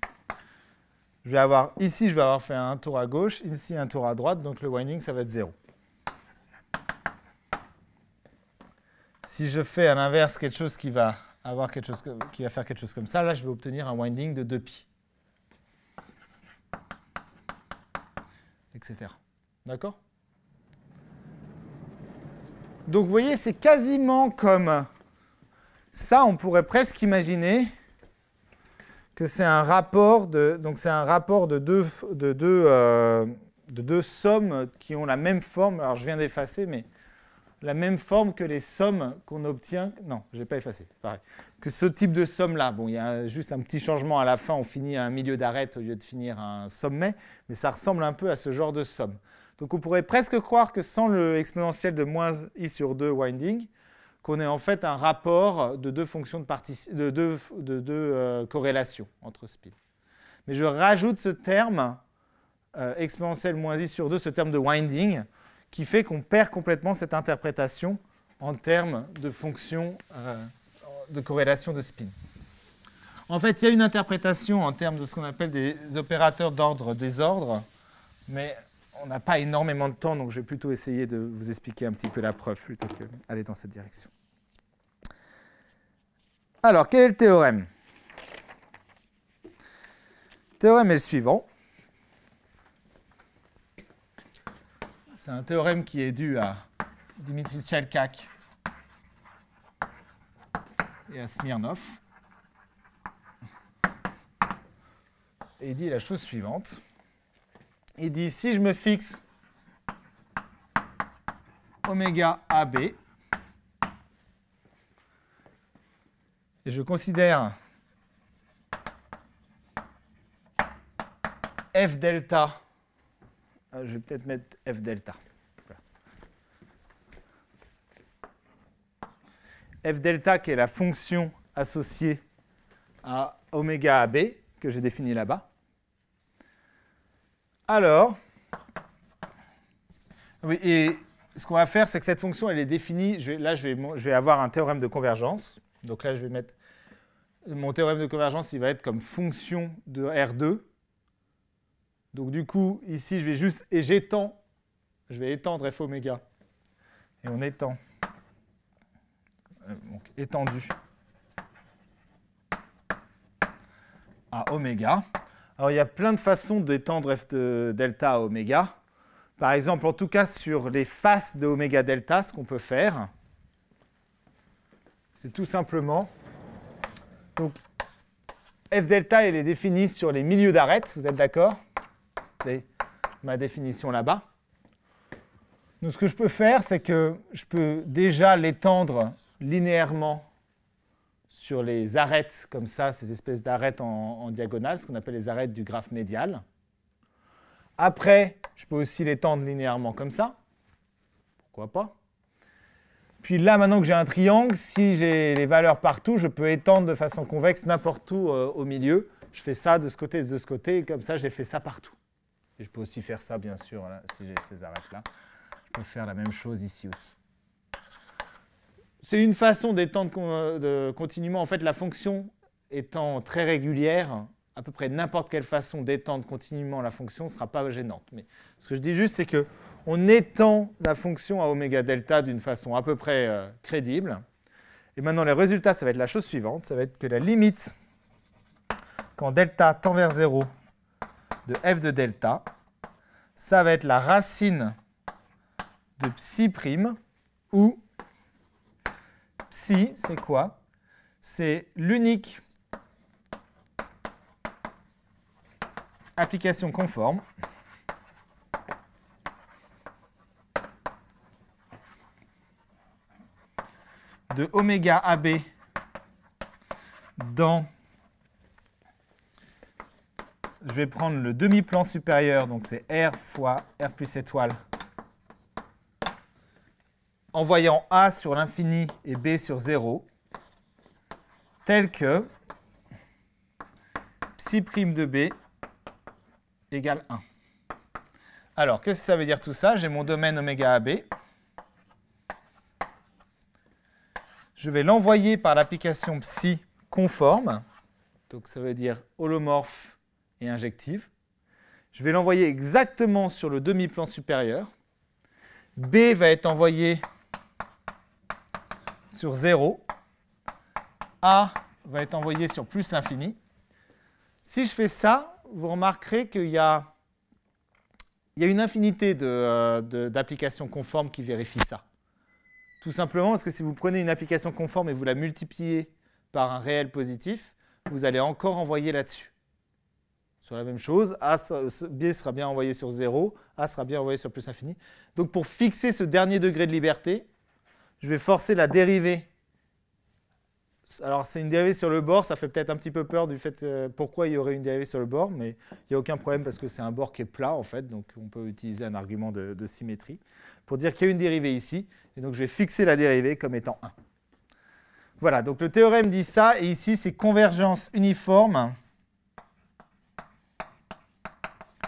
je vais avoir ici, je vais avoir fait un tour à gauche, ici un tour à droite, donc le winding, ça va être zéro. Si je fais à l'inverse quelque chose qui va avoir quelque chose qui va faire quelque chose comme ça. Là, je vais obtenir un winding de 2pi. Etc. D'accord Donc, vous voyez, c'est quasiment comme ça. On pourrait presque imaginer que c'est un rapport de donc c'est un rapport de de euh, de deux sommes qui ont la même forme. Alors je viens d'effacer, mais la même forme que les sommes qu'on obtient. Non, je n'ai pas effacé, pareil. Que ce type de somme-là, bon, il y a juste un petit changement à la fin, on finit à un milieu d'arête au lieu de finir un sommet, mais ça ressemble un peu à ce genre de somme. Donc on pourrait presque croire que sans l'exponentiel de moins i sur 2 winding, qu'on ait en fait un rapport de deux fonctions de, deux, euh, corrélations entre spin. Mais je rajoute ce terme euh, exponentiel moins i sur 2, ce terme de winding, qui fait qu'on perd complètement cette interprétation en termes de fonction euh, de corrélation de spin. En fait, il y a une interprétation en termes de ce qu'on appelle des opérateurs d'ordre désordre, mais on n'a pas énormément de temps, donc je vais plutôt essayer de vous expliquer un petit peu la preuve plutôt que dans cette direction. Alors, quel est le théorème Le théorème est le suivant. C'est un théorème qui est dû à Dimitri Chelkak et à Smirnov. Et il dit la chose suivante. Il dit si je me fixe oméga AB et je considère F delta ah, je vais peut-être mettre F delta. F delta qui est la fonction associée à oméga AB que j'ai définie là-bas. Alors, oui, et ce qu'on va faire, c'est que cette fonction, elle est définie. là, je vais, je vais avoir un théorème de convergence. Donc là, je vais mettre mon théorème de convergence, il va être comme fonction de R2 donc du coup, ici, je vais juste, et j'étends, je vais étendre f oméga. Et on étend. Euh, donc étendu à oméga. Alors il y a plein de façons d'étendre f delta à oméga. Par exemple, en tout cas sur les faces de oméga delta, ce qu'on peut faire, c'est tout simplement, donc f delta, elle est définie sur les milieux d'arêtes vous êtes d'accord ma définition là-bas. Donc ce que je peux faire, c'est que je peux déjà l'étendre linéairement sur les arêtes, comme ça, ces espèces d'arêtes en, diagonale, ce qu'on appelle les arêtes du graphe médial. Après, je peux aussi l'étendre linéairement comme ça. Pourquoi pas Puis là, maintenant que j'ai un triangle, si j'ai les valeurs partout, je peux étendre de façon convexe n'importe où euh, au milieu. Je fais ça de ce côté et de ce côté, comme ça, j'ai fait ça partout je peux aussi faire ça, bien sûr, si j'ai ces arêtes-là. Je peux faire la même chose ici aussi. C'est une façon d'étendre de continuellement. En fait, la fonction étant très régulière, à peu près n'importe quelle façon d'étendre continuellement la fonction ne sera pas gênante. Mais ce que je dis juste, c'est que on étend la fonction à oméga delta d'une façon à peu près euh, crédible. Et maintenant, les résultats, ça va être la chose suivante. Ça va être que la limite, quand delta tend vers 0, de f de delta, ça va être la racine de psi prime, ou psi, c'est quoi C'est l'unique application conforme de oméga AB dans je vais prendre le demi-plan supérieur, donc c'est R fois R plus étoile, en voyant A sur l'infini et B sur 0, tel que psi prime de B égale 1. Alors, qu'est-ce que ça veut dire tout ça J'ai mon domaine oméga AB. Je vais l'envoyer par l'application psi conforme. Donc ça veut dire holomorphe injective. Je vais l'envoyer exactement sur le demi-plan supérieur. B va être envoyé sur 0. A va être envoyé sur plus l'infini. Si je fais ça, vous remarquerez qu'il y a, une infinité euh, d'applications conformes qui vérifient ça. Tout simplement parce que si vous prenez une application conforme et vous la multipliez par un réel positif, vous allez encore envoyer là-dessus la même chose. A, B sera bien envoyé sur 0, A sera bien envoyé sur plus infini. Donc pour fixer ce dernier degré de liberté, je vais forcer la dérivée. Alors c'est une dérivée sur le bord, ça fait peut-être un petit peu peur du fait euh, pourquoi il y aurait une dérivée sur le bord, mais il n'y a aucun problème parce que c'est un bord qui est plat en fait, donc on peut utiliser un argument de, de symétrie pour dire qu'il y a une dérivée ici, et donc je vais fixer la dérivée comme étant 1. Voilà, donc le théorème dit ça, et ici c'est convergence uniforme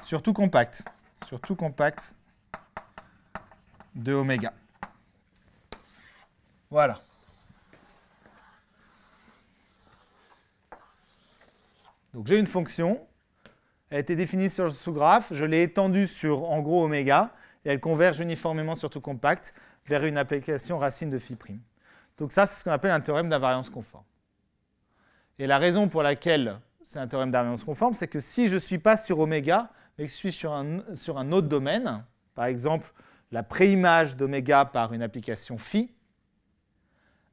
Surtout compact. Surtout compact de oméga. Voilà. Donc j'ai une fonction, elle a été définie sur le sous-graphe, je l'ai étendue sur en gros oméga, et elle converge uniformément sur tout compact vers une application racine de phi prime. Donc ça, c'est ce qu'on appelle un théorème d'invariance conforme. Et la raison pour laquelle c'est un théorème d'invariance conforme, c'est que si je ne suis pas sur oméga, et que je suis sur un, autre domaine, par exemple la préimage d'oméga par une application phi,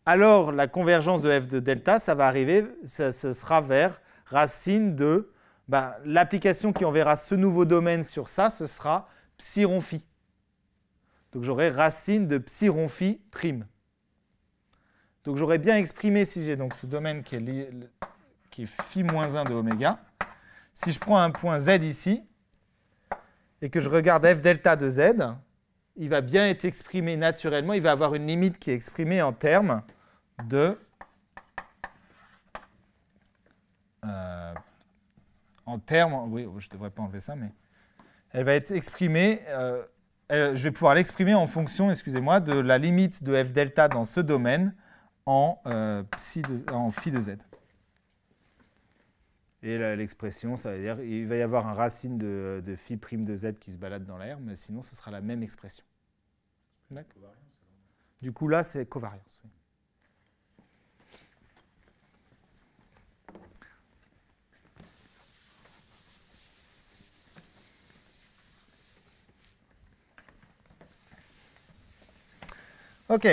alors la convergence de f de delta, ça va arriver, ce sera vers racine de bah, l'application qui enverra ce nouveau domaine sur ça, ce sera psi rond phi. Donc j'aurai racine de psi rond phi prime. Donc j'aurais bien exprimé si j'ai donc ce domaine qui est, qui est phi moins 1 de oméga. Si je prends un point z ici, et que je regarde f delta de z, il va bien être exprimé naturellement, il va avoir une limite qui est exprimée en termes de euh, en termes, oui, je ne devrais pas enlever ça, mais elle va être exprimée, euh, je vais pouvoir l'exprimer en fonction, excusez-moi, de la limite de f delta dans ce domaine en, euh, psi en phi de z. Et l'expression, ça veut dire il va y avoir un racine de, de phi prime de z qui se balade dans l'air, mais sinon ce sera la même expression. Du coup, là, c'est covariance. Ok,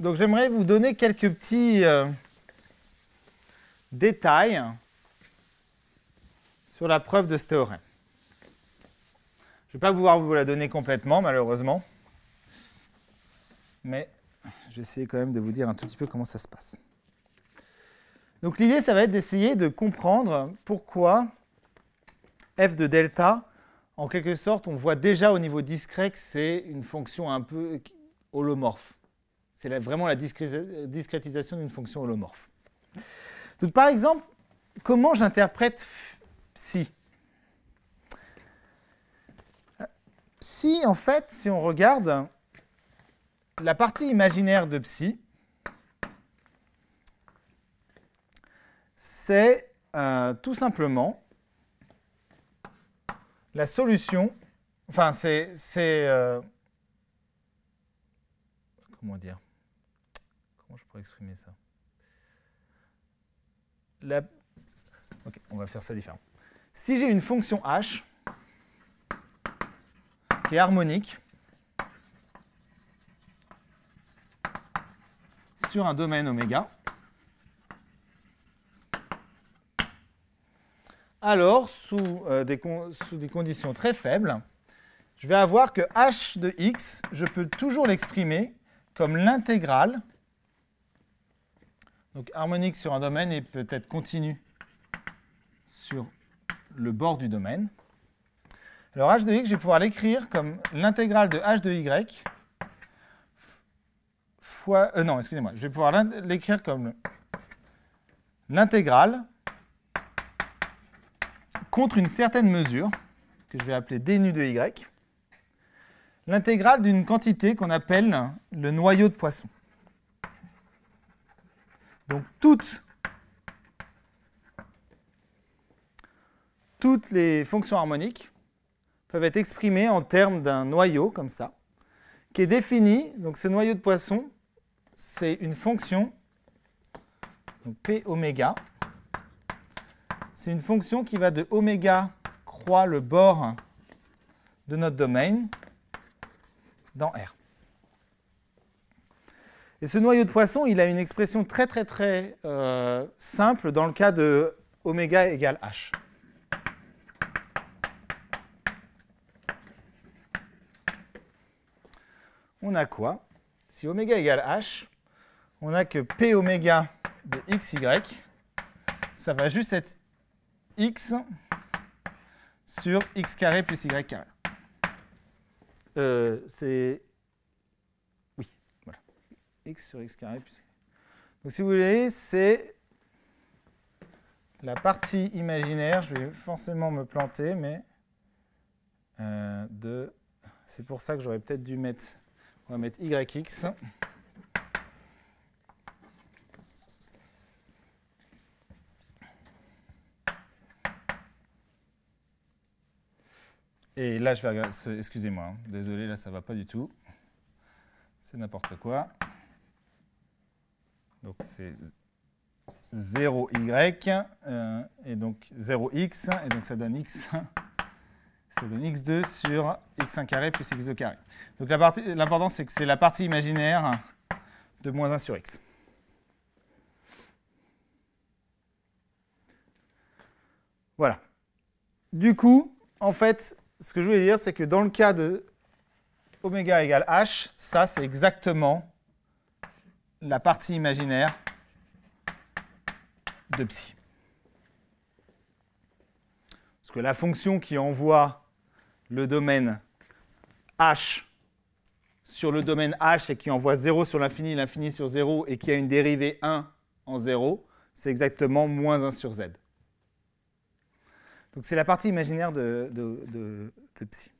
donc j'aimerais vous donner quelques petits euh, détails sur la preuve de ce théorème. Je ne vais pas pouvoir vous la donner complètement, malheureusement, mais je vais essayer quand même de vous dire un tout petit peu comment ça se passe. Donc l'idée, ça va être d'essayer de comprendre pourquoi f de delta, en quelque sorte, on voit déjà au niveau discret que c'est une fonction un peu holomorphe. C'est vraiment la discrétisation d'une fonction holomorphe. Donc par exemple, comment j'interprète psi. Psi, en fait, si on regarde la partie imaginaire de psi, c'est euh, tout simplement la solution, enfin c'est, euh, comment dire, comment je pourrais exprimer ça la... Ok, on va faire ça différemment. Si j'ai une fonction h qui est harmonique sur un domaine oméga, alors sous, euh, des sous des conditions très faibles, je vais avoir que h de x, je peux toujours l'exprimer comme l'intégrale, donc harmonique sur un domaine et peut-être continue sur le bord du domaine. Alors h de x, je vais pouvoir l'écrire comme l'intégrale de h de y fois... Euh, non, excusez-moi, je vais pouvoir l'écrire comme l'intégrale contre une certaine mesure, que je vais appeler d nu de y, l'intégrale d'une quantité qu'on appelle le noyau de poisson. Donc toute toutes les fonctions harmoniques peuvent être exprimées en termes d'un noyau, comme ça, qui est défini, donc ce noyau de Poisson, c'est une fonction, donc P oméga, c'est une fonction qui va de oméga croix le bord de notre domaine dans R. Et ce noyau de poisson, il a une expression très très très euh, simple dans le cas de oméga égale H. on a quoi Si oméga égale h, on a que p oméga de xy, ça va juste être x sur x carré plus y carré. Euh, c'est... Oui, voilà. x sur x carré plus... Donc si vous voulez, c'est la partie imaginaire, je vais forcément me planter, mais euh, de... C'est pour ça que j'aurais peut-être dû mettre on va mettre YX. Et là, je vais regarder, excusez-moi, hein. désolé, là, ça ne va pas du tout. C'est n'importe quoi. Donc, c'est 0y, euh, et donc 0x, et donc ça donne x ça donne x2 sur x1 carré plus x2 carré. Donc l'important, c'est que c'est la partie imaginaire de moins 1 sur x. Voilà. Du coup, en fait, ce que je voulais dire, c'est que dans le cas de oméga égale h, ça, c'est exactement la partie imaginaire de psi. Parce que la fonction qui envoie le domaine H sur le domaine H et qui envoie 0 sur l'infini, l'infini sur 0 et qui a une dérivée 1 en 0, c'est exactement moins 1 sur Z. Donc c'est la partie imaginaire de, de, psi.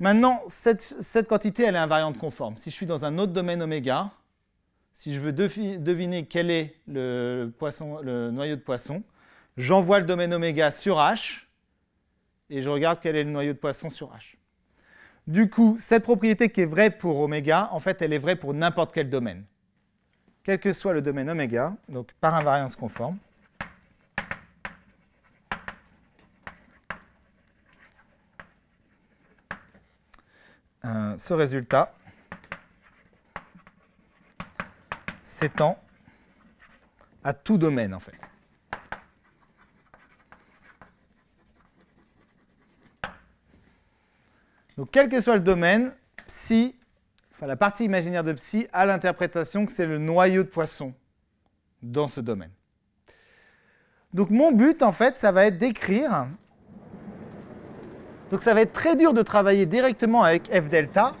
Maintenant, cette, quantité, elle est invariante conforme. Si je suis dans un autre domaine oméga, si je veux deviner quel est le, le noyau de poisson, j'envoie le domaine oméga sur H, et je regarde quel est le noyau de Poisson sur H. Du coup, cette propriété qui est vraie pour oméga, en fait, elle est vraie pour n'importe quel domaine. Quel que soit le domaine oméga, donc par invariance conforme, euh, ce résultat s'étend à tout domaine, en fait. Donc, quel que soit le domaine, psi, la partie imaginaire de psi a l'interprétation que c'est le noyau de poisson dans ce domaine. Donc, mon but, en fait, ça va être d'écrire. Donc, ça va être très dur de travailler directement avec f delta,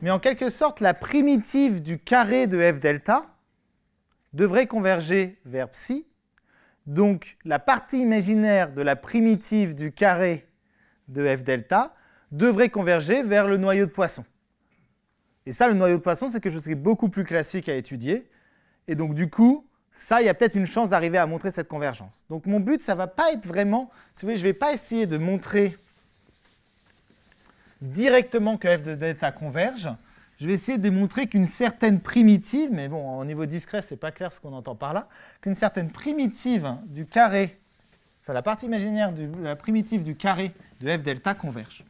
mais en quelque sorte, la primitive du carré de f delta devrait converger vers psi. Donc, la partie imaginaire de la primitive du carré de f delta devrait converger vers le noyau de poisson. Et ça, le noyau de poisson, c'est quelque chose qui est beaucoup plus classique à étudier. Et donc, du coup, ça, il y a peut-être une chance d'arriver à montrer cette convergence. Donc, mon but, ça ne va pas être vraiment... vous voyez, je ne vais pas essayer de montrer directement que f de delta converge. Je vais essayer de démontrer qu'une certaine primitive, mais bon, au niveau discret, c'est pas clair ce qu'on entend par là, qu'une certaine primitive du carré, enfin la partie imaginaire de la primitive du carré de f delta converge.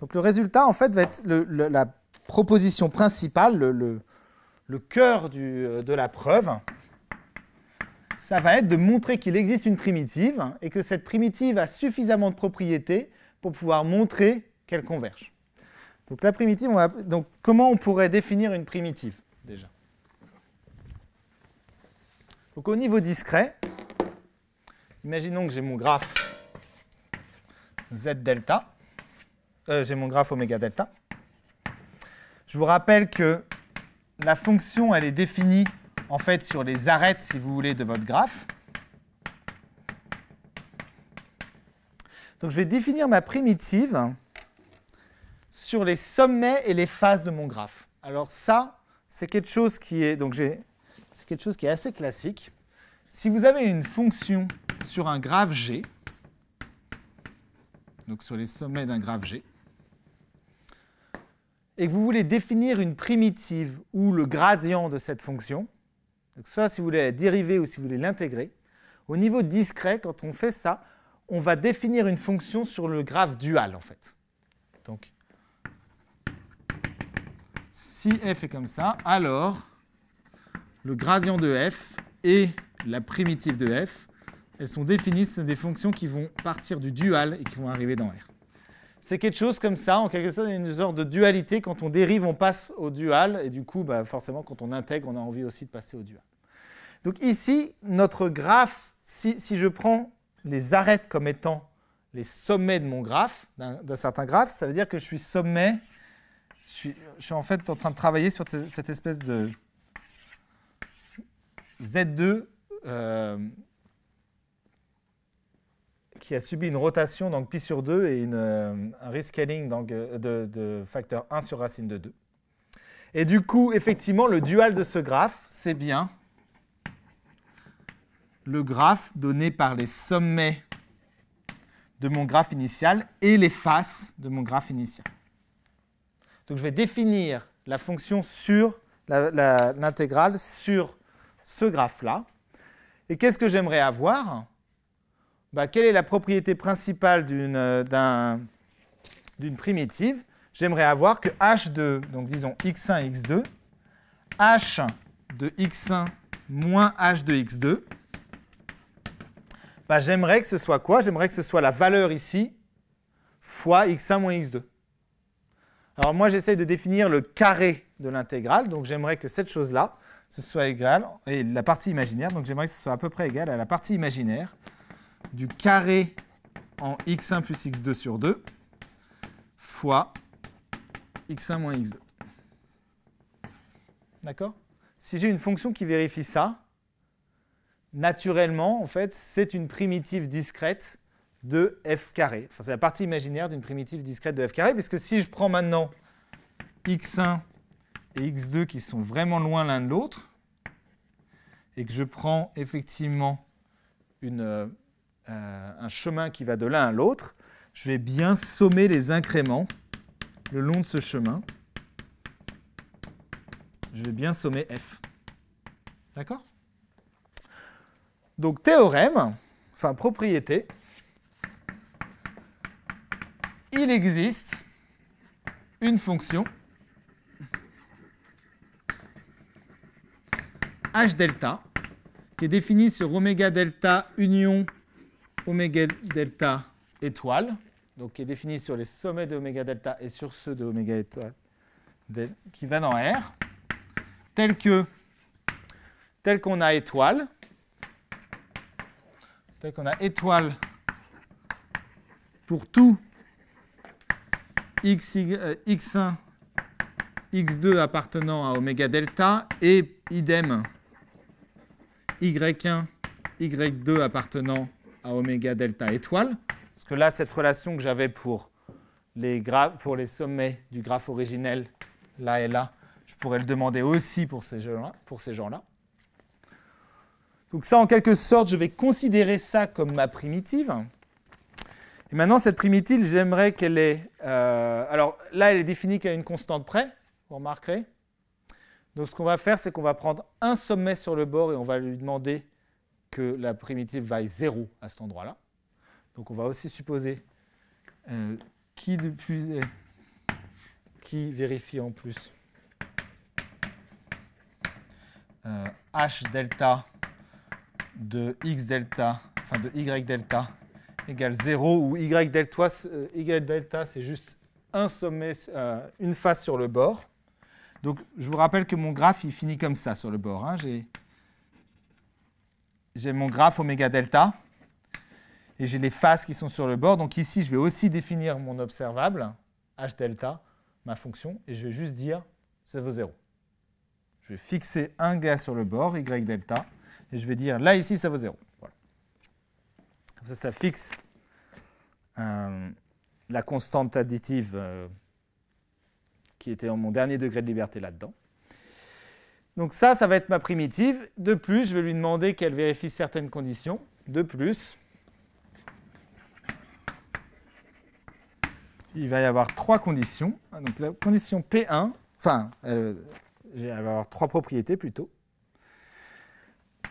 Donc le résultat, en fait, va être la proposition principale, le, cœur euh, de la preuve. Ça va être de montrer qu'il existe une primitive et que cette primitive a suffisamment de propriétés pour pouvoir montrer qu'elle converge. Donc la primitive, donc comment on pourrait définir une primitive déjà donc au niveau discret, imaginons que j'ai mon graphe z delta. Euh, j'ai mon graphe oméga delta. Je vous rappelle que la fonction, elle est définie en fait sur les arêtes, si vous voulez, de votre graphe. Donc je vais définir ma primitive sur les sommets et les faces de mon graphe. Alors ça, c'est quelque chose qui est donc c'est quelque chose qui est assez classique. Si vous avez une fonction sur un graphe G, donc sur les sommets d'un graphe G, et que vous voulez définir une primitive ou le gradient de cette fonction, soit si vous voulez la dériver ou si vous voulez l'intégrer, au niveau discret, quand on fait ça, on va définir une fonction sur le graphe dual, en fait. Donc, si f est comme ça, alors le gradient de f et la primitive de f, elles sont définies, ce sont des fonctions qui vont partir du dual et qui vont arriver dans R. C'est quelque chose comme ça, en quelque sorte, une sorte de dualité. Quand on dérive, on passe au dual. Et du coup, bah, forcément, quand on intègre, on a envie aussi de passer au dual. Donc ici, notre graphe, si, je prends les arêtes comme étant les sommets de mon graphe, d'un certain graphe, ça veut dire que je suis sommet, je suis, en fait en train de travailler sur cette espèce de Z2 qui a subi une rotation, donc pi sur 2, et une, euh, un rescaling euh, de, de, facteur 1 sur racine de 2. Et du coup, effectivement, le dual de ce graphe, c'est bien le graphe donné par les sommets de mon graphe initial et les faces de mon graphe initial. Donc je vais définir la fonction sur l'intégrale sur ce graphe-là. Et qu'est-ce que j'aimerais avoir bah, quelle est la propriété principale d'une euh, primitive J'aimerais avoir que h de, donc disons x1, x2, h de x1 moins h de x2, bah, j'aimerais que ce soit quoi J'aimerais que ce soit la valeur ici fois x1 moins x2. Alors moi, j'essaye de définir le carré de l'intégrale, donc j'aimerais que cette chose-là, ce soit égale, et la partie imaginaire, donc j'aimerais que ce soit à peu près égal à la partie imaginaire du carré en x1 plus x2 sur 2 fois x1 moins x2. D'accord Si j'ai une fonction qui vérifie ça, naturellement, en fait, c'est une primitive discrète de f carré. Enfin, c'est la partie imaginaire d'une primitive discrète de f carré, puisque si je prends maintenant x1 et x2 qui sont vraiment loin l'un de l'autre, et que je prends effectivement une euh, euh, un chemin qui va de l'un à l'autre, je vais bien sommer les incréments le long de ce chemin. Je vais bien sommer f. D'accord Donc théorème, enfin propriété, il existe une fonction h delta qui est définie sur oméga delta union oméga delta étoile, donc qui est définie sur les sommets de oméga delta et sur ceux de oméga étoile, qui va dans R, tel que tel qu'on a étoile, tel qu'on a étoile pour tout x, x1, euh, x2 appartenant à oméga delta et idem y1, y2 appartenant à oméga delta étoile. Parce que là, cette relation que j'avais pour les, pour les sommets du graphe originel, là et là, je pourrais le demander aussi pour ces gens-là. Gens Donc ça, en quelque sorte, je vais considérer ça comme ma primitive. Et maintenant, cette primitive, j'aimerais qu'elle ait... Euh, alors là, elle est définie qu'à une constante près, vous remarquerez. Donc ce qu'on va faire, c'est qu'on va prendre un sommet sur le bord et on va lui demander que la primitive vaille 0 à cet endroit-là. Donc on va aussi supposer euh, qui, qui vérifie en plus euh, h delta de x delta, enfin de y delta égale 0, ou y delta, euh, delta c'est juste un sommet, une face sur le bord. Donc je vous rappelle que mon graphe, il finit comme ça sur le bord. Hein. J'ai j'ai mon graphe oméga delta et j'ai les faces qui sont sur le bord. Donc ici, je vais aussi définir mon observable, h delta, ma fonction, et je vais juste dire ça vaut 0. Je vais fixer un gars sur le bord, y delta, et je vais dire là, ici, ça vaut 0. Voilà. Comme ça, ça fixe euh, la constante additive euh, qui était en mon dernier degré de liberté là-dedans. Donc ça, ça va être ma primitive. De plus, je vais lui demander qu'elle vérifie certaines conditions. De plus, il va y avoir trois conditions. Ah, donc la condition P1, enfin, elle, va avoir trois propriétés plutôt.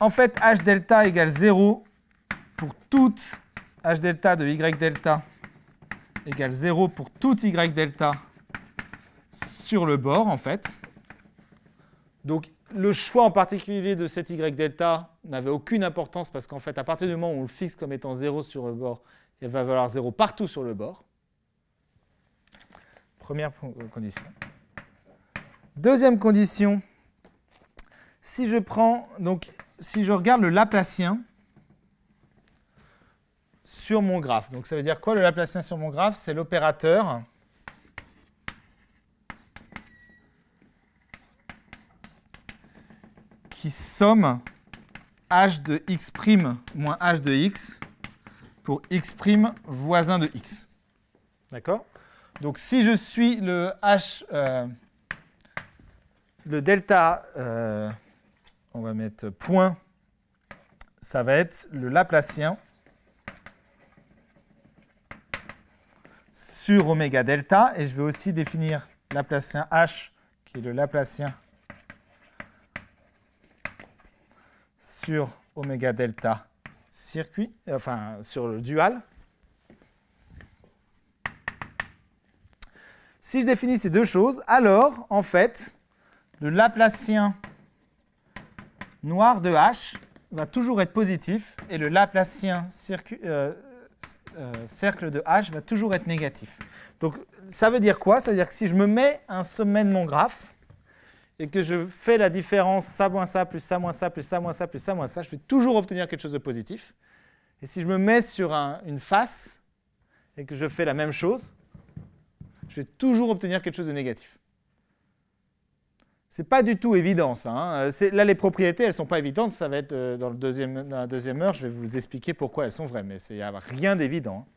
En fait, H delta égale 0 pour toute H delta de Y delta égale 0 pour toute Y delta sur le bord, en fait. Donc le choix en particulier de cet Y delta n'avait aucune importance parce qu'en fait, à partir du moment où on le fixe comme étant 0 sur le bord, il va valoir 0 partout sur le bord. Première euh, condition. Deuxième condition, si je prends, donc si je regarde le Laplacien sur mon graphe, donc ça veut dire quoi le Laplacien sur mon graphe C'est l'opérateur somme h de x' moins h de x pour x' prime voisin de x. D'accord Donc si je suis le h, euh, le delta, euh, on va mettre point, ça va être le Laplacien sur oméga delta, et je vais aussi définir Laplacien h, qui est le Laplacien sur oméga delta circuit, enfin sur le dual. Si je définis ces deux choses, alors en fait, le Laplacien noir de H va toujours être positif et le Laplacien euh, euh, cercle de H va toujours être négatif. Donc ça veut dire quoi Ça veut dire que si je me mets un sommet de mon graphe, et que je fais la différence ça moins ça, plus ça moins ça, plus ça moins ça, plus ça moins ça, je vais toujours obtenir quelque chose de positif. Et si je me mets sur une face et que je fais la même chose, je vais toujours obtenir quelque chose de négatif. C'est pas du tout évident ça. Hein. Euh, là, les propriétés, elles sont pas évidentes. Ça va être euh, dans, la deuxième heure, je vais vous expliquer pourquoi elles sont vraies. Mais il n'y a rien d'évident. Hein.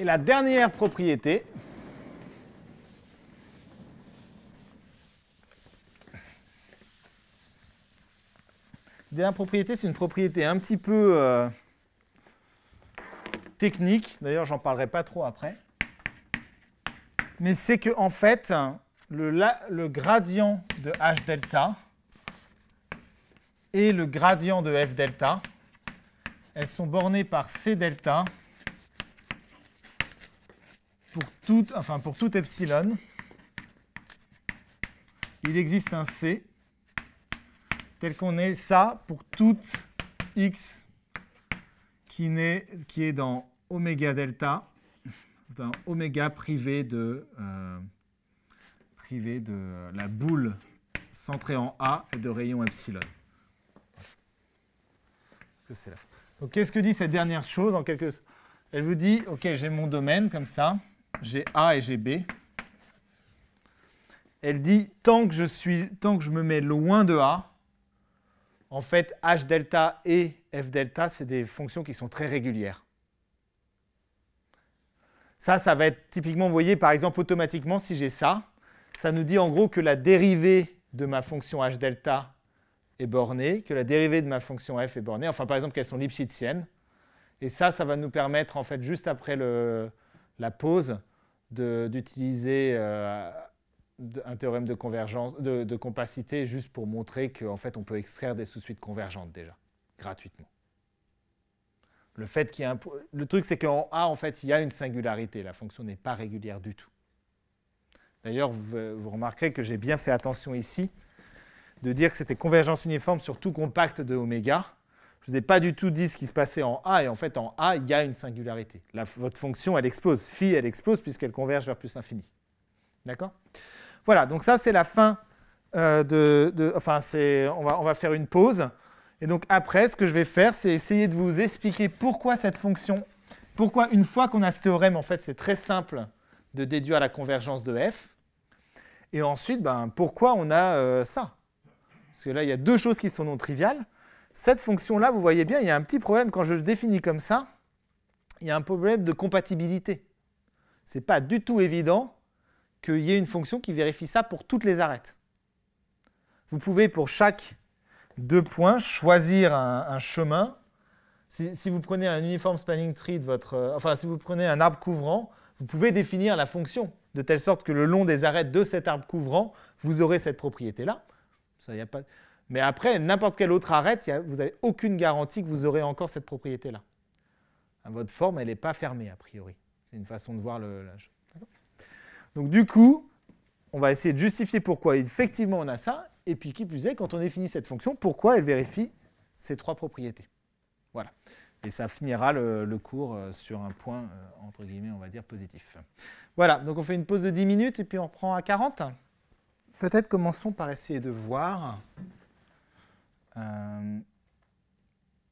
Et la dernière propriété, dernière propriété, c'est une propriété un petit peu euh, technique. D'ailleurs, j'en parlerai pas trop après. Mais c'est que en fait, le, le, gradient de H delta et le gradient de F delta, elles sont bornées par C delta pour tout, enfin pour tout epsilon, il existe un C tel qu'on est ça pour toute x qui, qui est dans oméga delta, dans oméga privé de, euh, privé de la boule centrée en A et de rayon epsilon. Donc qu'est-ce que dit cette dernière chose Elle vous dit, ok, j'ai mon domaine comme ça j'ai A et j'ai B. Elle dit tant que, je suis, je me mets loin de A, en fait H delta et F delta, c'est des fonctions qui sont très régulières. Ça, ça va être typiquement, vous voyez, par exemple, automatiquement, si j'ai ça, ça nous dit en gros que la dérivée de ma fonction h delta est bornée, que la dérivée de ma fonction f est bornée, enfin par exemple qu'elles sont lipschitziennes. Et ça, ça va nous permettre, en fait, juste après la pause, d'utiliser euh, un théorème de convergence, de, compacité, juste pour montrer qu'en fait, on peut extraire des sous-suites convergentes déjà, gratuitement. Le, fait le truc, c'est qu'en A, en fait, il y a une singularité. La fonction n'est pas régulière du tout. D'ailleurs, vous, vous, remarquerez que j'ai bien fait attention ici de dire que c'était convergence uniforme sur tout compact de oméga. Je vous ai pas du tout dit ce qui se passait en A, et en fait, en A, il y a une singularité. votre fonction, elle explose. Phi, elle explose puisqu'elle converge vers plus infini. D'accord Voilà, donc ça, c'est la fin euh, de, Enfin, on va, faire une pause. Et donc après, ce que je vais faire, c'est essayer de vous expliquer pourquoi cette fonction, pourquoi une fois qu'on a ce théorème, en fait, c'est très simple de déduire la convergence de f. Et ensuite, ben, pourquoi on a euh, ça Parce que là, il y a deux choses qui sont non triviales. Cette fonction-là, vous voyez bien, il y a un petit problème quand je le définis comme ça. Il y a un problème de compatibilité. Ce n'est pas du tout évident qu'il y ait une fonction qui vérifie ça pour toutes les arêtes. Vous pouvez pour chaque deux points choisir un, chemin. Si, vous prenez un uniforme spanning tree de votre, euh, enfin si vous prenez un arbre couvrant, vous pouvez définir la fonction de telle sorte que le long des arêtes de cet arbre couvrant, vous aurez cette propriété là. Ça, n'y a pas... Mais après, n'importe quelle autre arête, vous n'avez aucune garantie que vous aurez encore cette propriété-là. Votre forme, elle n'est pas fermée, a priori. C'est une façon de voir le, Donc du coup, on va essayer de justifier pourquoi effectivement on a ça, et puis qui plus est, quand on définit cette fonction, pourquoi elle vérifie ces trois propriétés. Voilà. Et ça finira le, cours euh, sur un point, euh, entre guillemets, on va dire, positif. Voilà, donc on fait une pause de 10 minutes et puis on reprend à 40. Peut-être commençons par essayer de voir euh,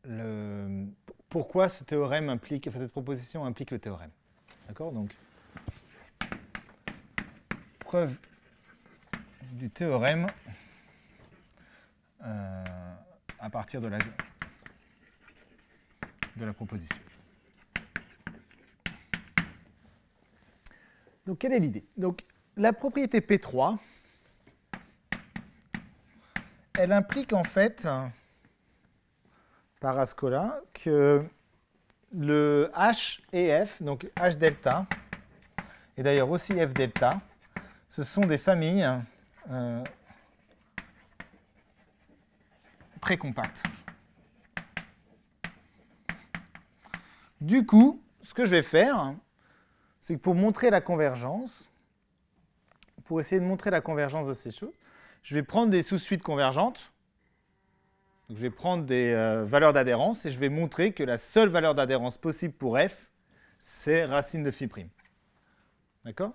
le, pourquoi ce théorème implique, cette proposition implique le théorème. D'accord Donc, preuve du théorème euh, à partir de la, de la proposition. Donc, quelle est l'idée Donc, la propriété P3 elle implique en fait, par Ascola, que le H et F, donc H delta, et d'ailleurs aussi F delta, ce sont des familles euh, très compactes. Du coup, ce que je vais faire, c'est que pour montrer la convergence, pour essayer de montrer la convergence de ces choses, je vais prendre des sous-suites convergentes. Donc, je vais prendre des euh, valeurs d'adhérence et je vais montrer que la seule valeur d'adhérence possible pour f, c'est racine de phi prime. D'accord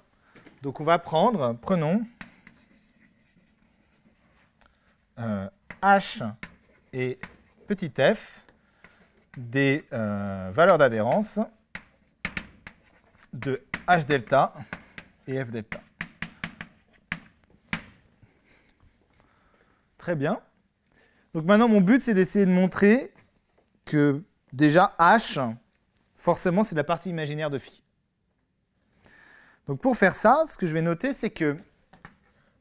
Donc on va prendre, prenons euh, h et petit f des euh, valeurs d'adhérence de h delta et f delta. Très bien. Donc maintenant, mon but, c'est d'essayer de montrer que déjà H, forcément, c'est la partie imaginaire de phi. Donc pour faire ça, ce que je vais noter, c'est que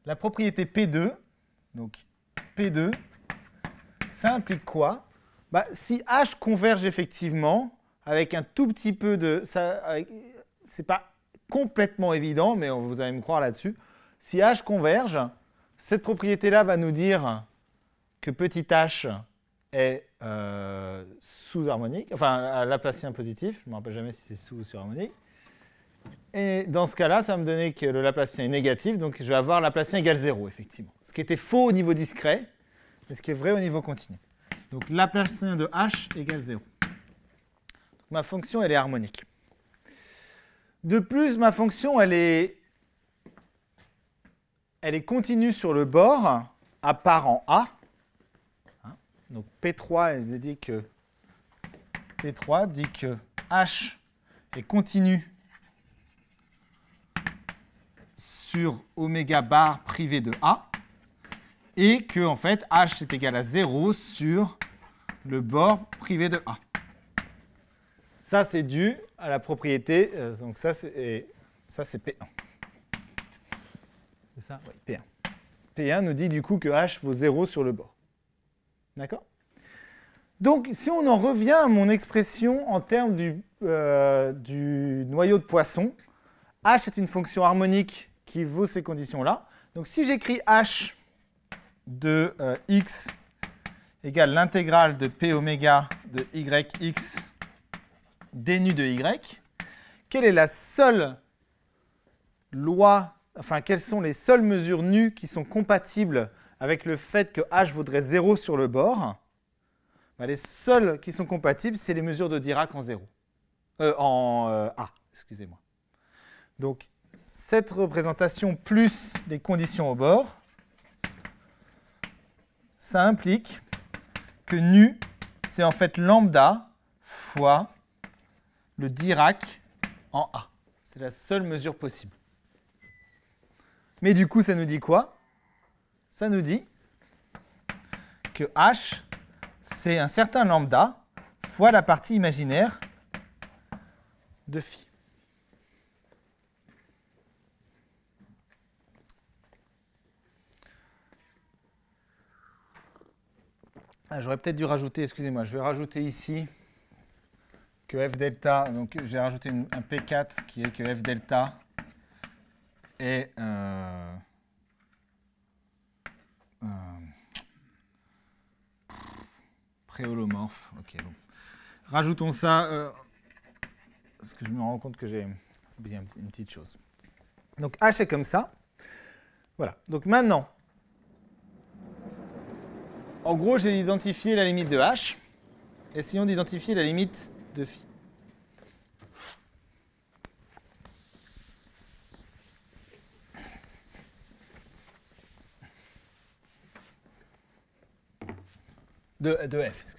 la propriété P2, donc P2, ça implique quoi bah, Si H converge effectivement, avec un tout petit peu de... C'est pas complètement évident, mais on vous allez me croire là-dessus. Si H converge, cette propriété-là va nous dire que petit h est euh, sous-harmonique, enfin laplacien positif, je ne me rappelle jamais si c'est sous ou sur-harmonique. Et dans ce cas-là, ça va me donner que le Laplacien est négatif, donc je vais avoir Laplacien égale 0, effectivement. Ce qui était faux au niveau discret, mais ce qui est vrai au niveau continu. Donc Laplacien de h égale 0. ma fonction, elle est harmonique. De plus, ma fonction, elle est elle est continue sur le bord, à part en A. Hein, donc P3, elle dit que P3 dit que H est continue sur oméga bar privé de A et que en fait H est égal à 0 sur le bord privé de A. Ça c'est dû à la propriété, euh, donc ça c'est P1 ça Oui, P1. P1 nous dit du coup que H vaut 0 sur le bord. D'accord Donc, si on en revient à mon expression en termes euh, du, noyau de poisson, H est une fonction harmonique qui vaut ces conditions-là. Donc, si j'écris H de euh, x égale l'intégrale de p oméga de yx dénu de y, quelle est la seule loi enfin, quelles sont les seules mesures nues qui sont compatibles avec le fait que h vaudrait 0 sur le bord, bah, les seules qui sont compatibles, c'est les mesures de Dirac en 0. Euh, en euh, A, excusez-moi. Donc, cette représentation plus les conditions au bord, ça implique que nu, c'est en fait lambda fois le Dirac en A. C'est la seule mesure possible. Mais du coup, ça nous dit quoi Ça nous dit que h, c'est un certain lambda fois la partie imaginaire de phi. Ah, j'aurais peut-être dû rajouter, excusez-moi, je vais rajouter ici que f delta, donc j'ai rajouté un P4 qui est que f delta pré euh, euh Ok, Rajoutons ça, euh, parce que je me rends compte que j'ai oublié une petite chose. Donc H est comme ça. Voilà. Donc maintenant, en gros, j'ai identifié la limite de H. Essayons d'identifier la limite de phi. de, excusez f.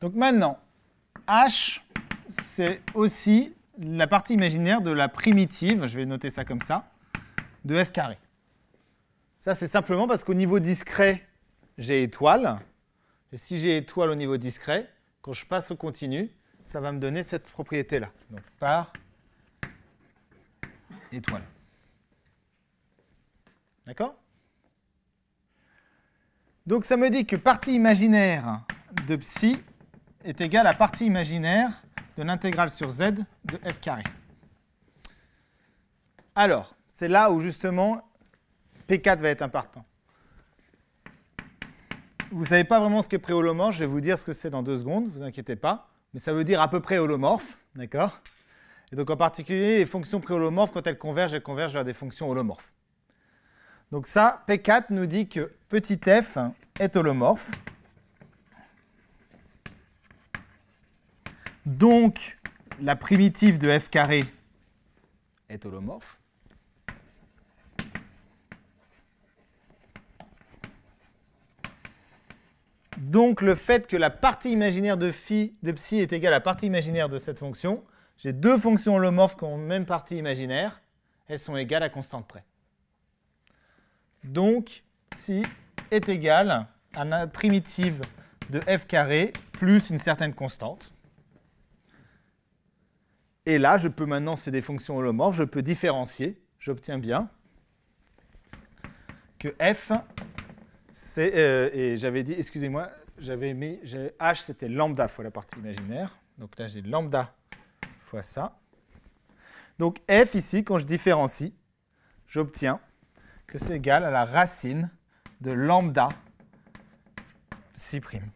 Donc maintenant, h, c'est aussi la partie imaginaire de la primitive, je vais noter ça comme ça, de f carré. Ça, c'est simplement parce qu'au niveau discret, j'ai étoile. Et si j'ai étoile au niveau discret, quand je passe au continu, ça va me donner cette propriété-là. Donc par étoile. D'accord donc ça me dit que partie imaginaire de psi est égale à partie imaginaire de l'intégrale sur z de f carré. Alors, c'est là où justement P4 va être important. Vous ne savez pas vraiment ce qu'est préholomorphe, je vais vous dire ce que c'est dans deux secondes, vous inquiétez pas. Mais ça veut dire à peu près holomorphe, d'accord Et donc en particulier, les fonctions préholomorphes, quand elles convergent, elles convergent vers des fonctions holomorphes. Donc ça, P4 nous dit que petit f est holomorphe. Donc, la primitive de f carré est holomorphe. Donc le fait que la partie imaginaire de phi de psi est égale à la partie imaginaire de cette fonction, j'ai deux fonctions holomorphes qui ont même partie imaginaire, elles sont égales à constante près. Donc, si est égal à la primitive de f carré plus une certaine constante. Et là, je peux maintenant, c'est des fonctions holomorphes, je peux différencier. J'obtiens bien que f, c'est, euh, et j'avais dit, excusez-moi, j'avais mis, h c'était lambda fois la partie imaginaire. Donc là, j'ai lambda fois ça. Donc f ici, quand je différencie, j'obtiens que c'est égal à la racine de lambda psi prime.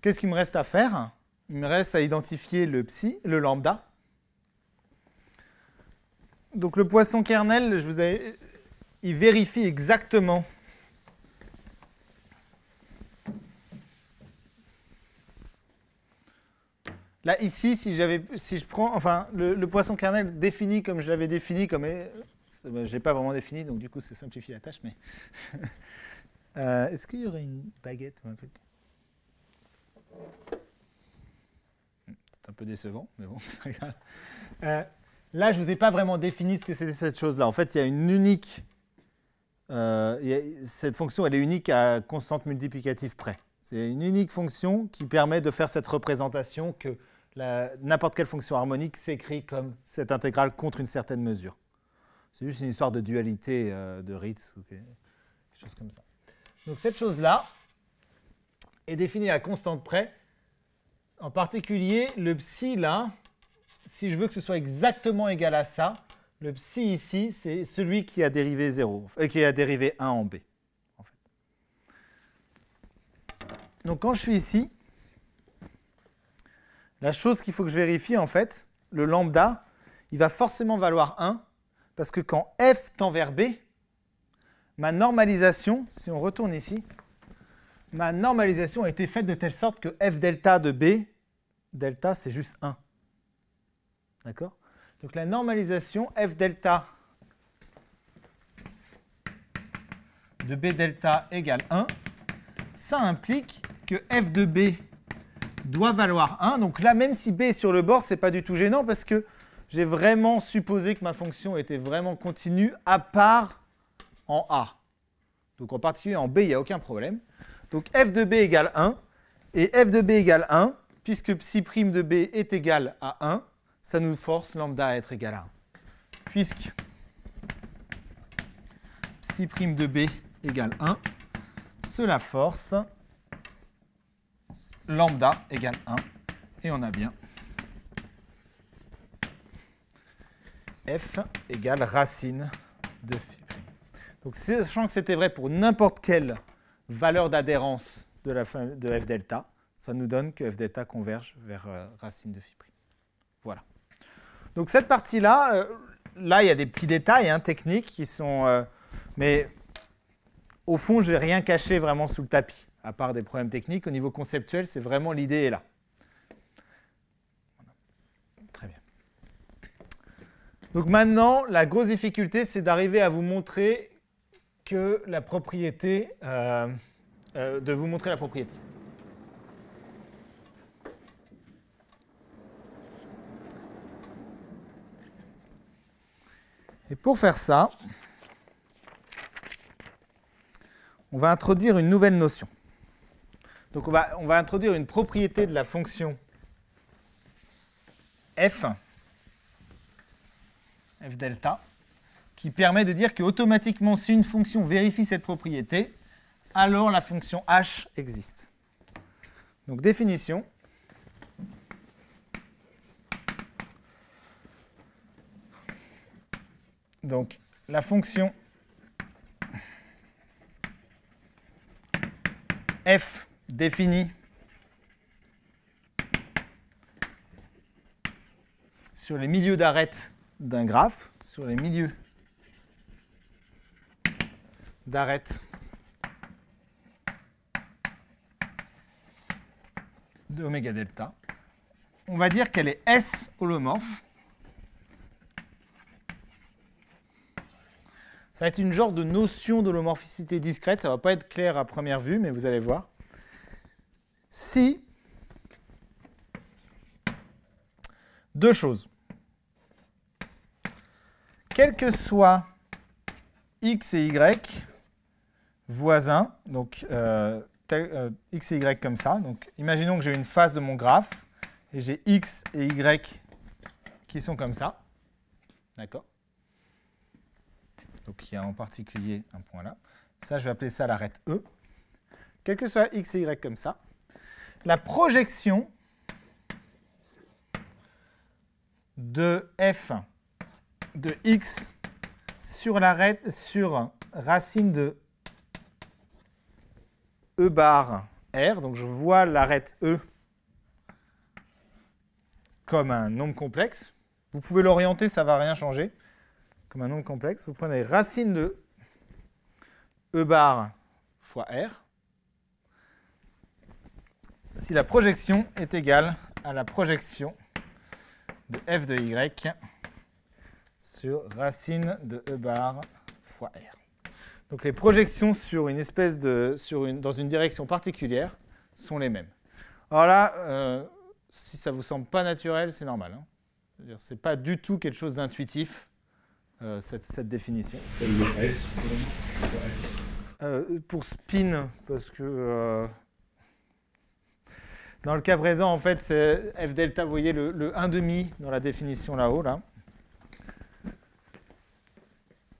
Qu'est-ce qu'il me reste à faire Il me reste à identifier le psi, le lambda. Donc le poisson kernel, je vous ai, il vérifie exactement Là, ici, si, je prends, enfin, le, le, poisson kernel défini comme je l'avais défini, comme ben, je ne l'ai pas vraiment défini, donc du coup, c'est simplifie la tâche. Mais euh, Est-ce qu'il y aurait une baguette ou un truc hmm, C'est un peu décevant, mais bon, c'est pas grave. Euh, là, je ne vous ai pas vraiment défini ce que c'était cette chose-là. En fait, il y a une unique. Euh, cette fonction, elle est unique à constante multiplicative près. C'est une unique fonction qui permet de faire cette représentation que n'importe quelle fonction harmonique s'écrit comme cette intégrale contre une certaine mesure. C'est juste une histoire de dualité euh, de Ritz ou quelque chose comme ça. Donc cette chose-là est définie à constante près. En particulier, le psi là, si je veux que ce soit exactement égal à ça, le psi ici, c'est celui qui a dérivé 0, euh, qui a dérivé 1 en B. Donc quand je suis ici, la chose qu'il faut que je vérifie, en fait, le lambda, il va forcément valoir 1 parce que quand f tend vers b, ma normalisation, si on retourne ici, ma normalisation a été faite de telle sorte que f delta de b, delta c'est juste 1. D'accord Donc la normalisation f delta de b delta égale 1, ça implique que f de b doit valoir 1. Donc là, même si b est sur le bord, ce n'est pas du tout gênant parce que j'ai vraiment supposé que ma fonction était vraiment continue à part en A. Donc en particulier en B, il n'y a aucun problème. Donc f de b égale 1, et f de b égale 1, puisque psi prime de b est égal à 1, ça nous force lambda à être égal à 1. Puisque psi prime de b égale 1, cela force lambda égale 1, et on a bien f égale racine de phi'. Donc sachant que c'était vrai pour n'importe quelle valeur d'adhérence de, de f delta, ça nous donne que f delta converge vers euh, racine de phi'. Voilà. Donc cette partie-là, euh, là il y a des petits détails hein, techniques qui sont... Euh, mais au fond, je n'ai rien caché vraiment sous le tapis, à part des problèmes techniques. Au niveau conceptuel, c'est vraiment l'idée est là. Donc maintenant, la grosse difficulté, c'est d'arriver à vous montrer que la propriété, euh, euh, de vous montrer la propriété. Et pour faire ça, on va introduire une nouvelle notion. Donc on va, on va introduire une propriété de la fonction f f delta, qui permet de dire que automatiquement, si une fonction vérifie cette propriété, alors la fonction h existe. Donc définition. Donc la fonction f définie sur les milieux d'arêtes d'un graphe sur les milieux d'arêtes de oméga delta. On va dire qu'elle est S holomorphe. Ça va être une genre de notion d'holomorphicité discrète, ça ne va pas être clair à première vue, mais vous allez voir. Si deux choses quel que soit x et y voisins, donc euh, euh, x et y comme ça. Donc imaginons que j'ai une face de mon graphe et j'ai x et y qui sont comme ça. D'accord Donc il y a en particulier un point là. Ça, je vais appeler ça l'arête E. Quel que soit x et y comme ça, la projection de f de x sur, sur racine de e bar r. Donc je vois l'arête e comme un nombre complexe. Vous pouvez l'orienter, ça ne va rien changer. Comme un nombre complexe, vous prenez racine de e bar fois r si la projection est égale à la projection de f de y sur racine de E bar fois R. Donc les projections sur une espèce de, sur une, dans une direction particulière sont les mêmes. Alors là, euh, si ça ne vous semble pas naturel, c'est normal. Hein ce n'est pas du tout quelque chose d'intuitif, euh, cette, cette, définition. E euh, pour spin, parce que euh, dans le cas présent, en fait, c'est f delta, vous voyez, le, le 1,5 dans la définition là-haut, là.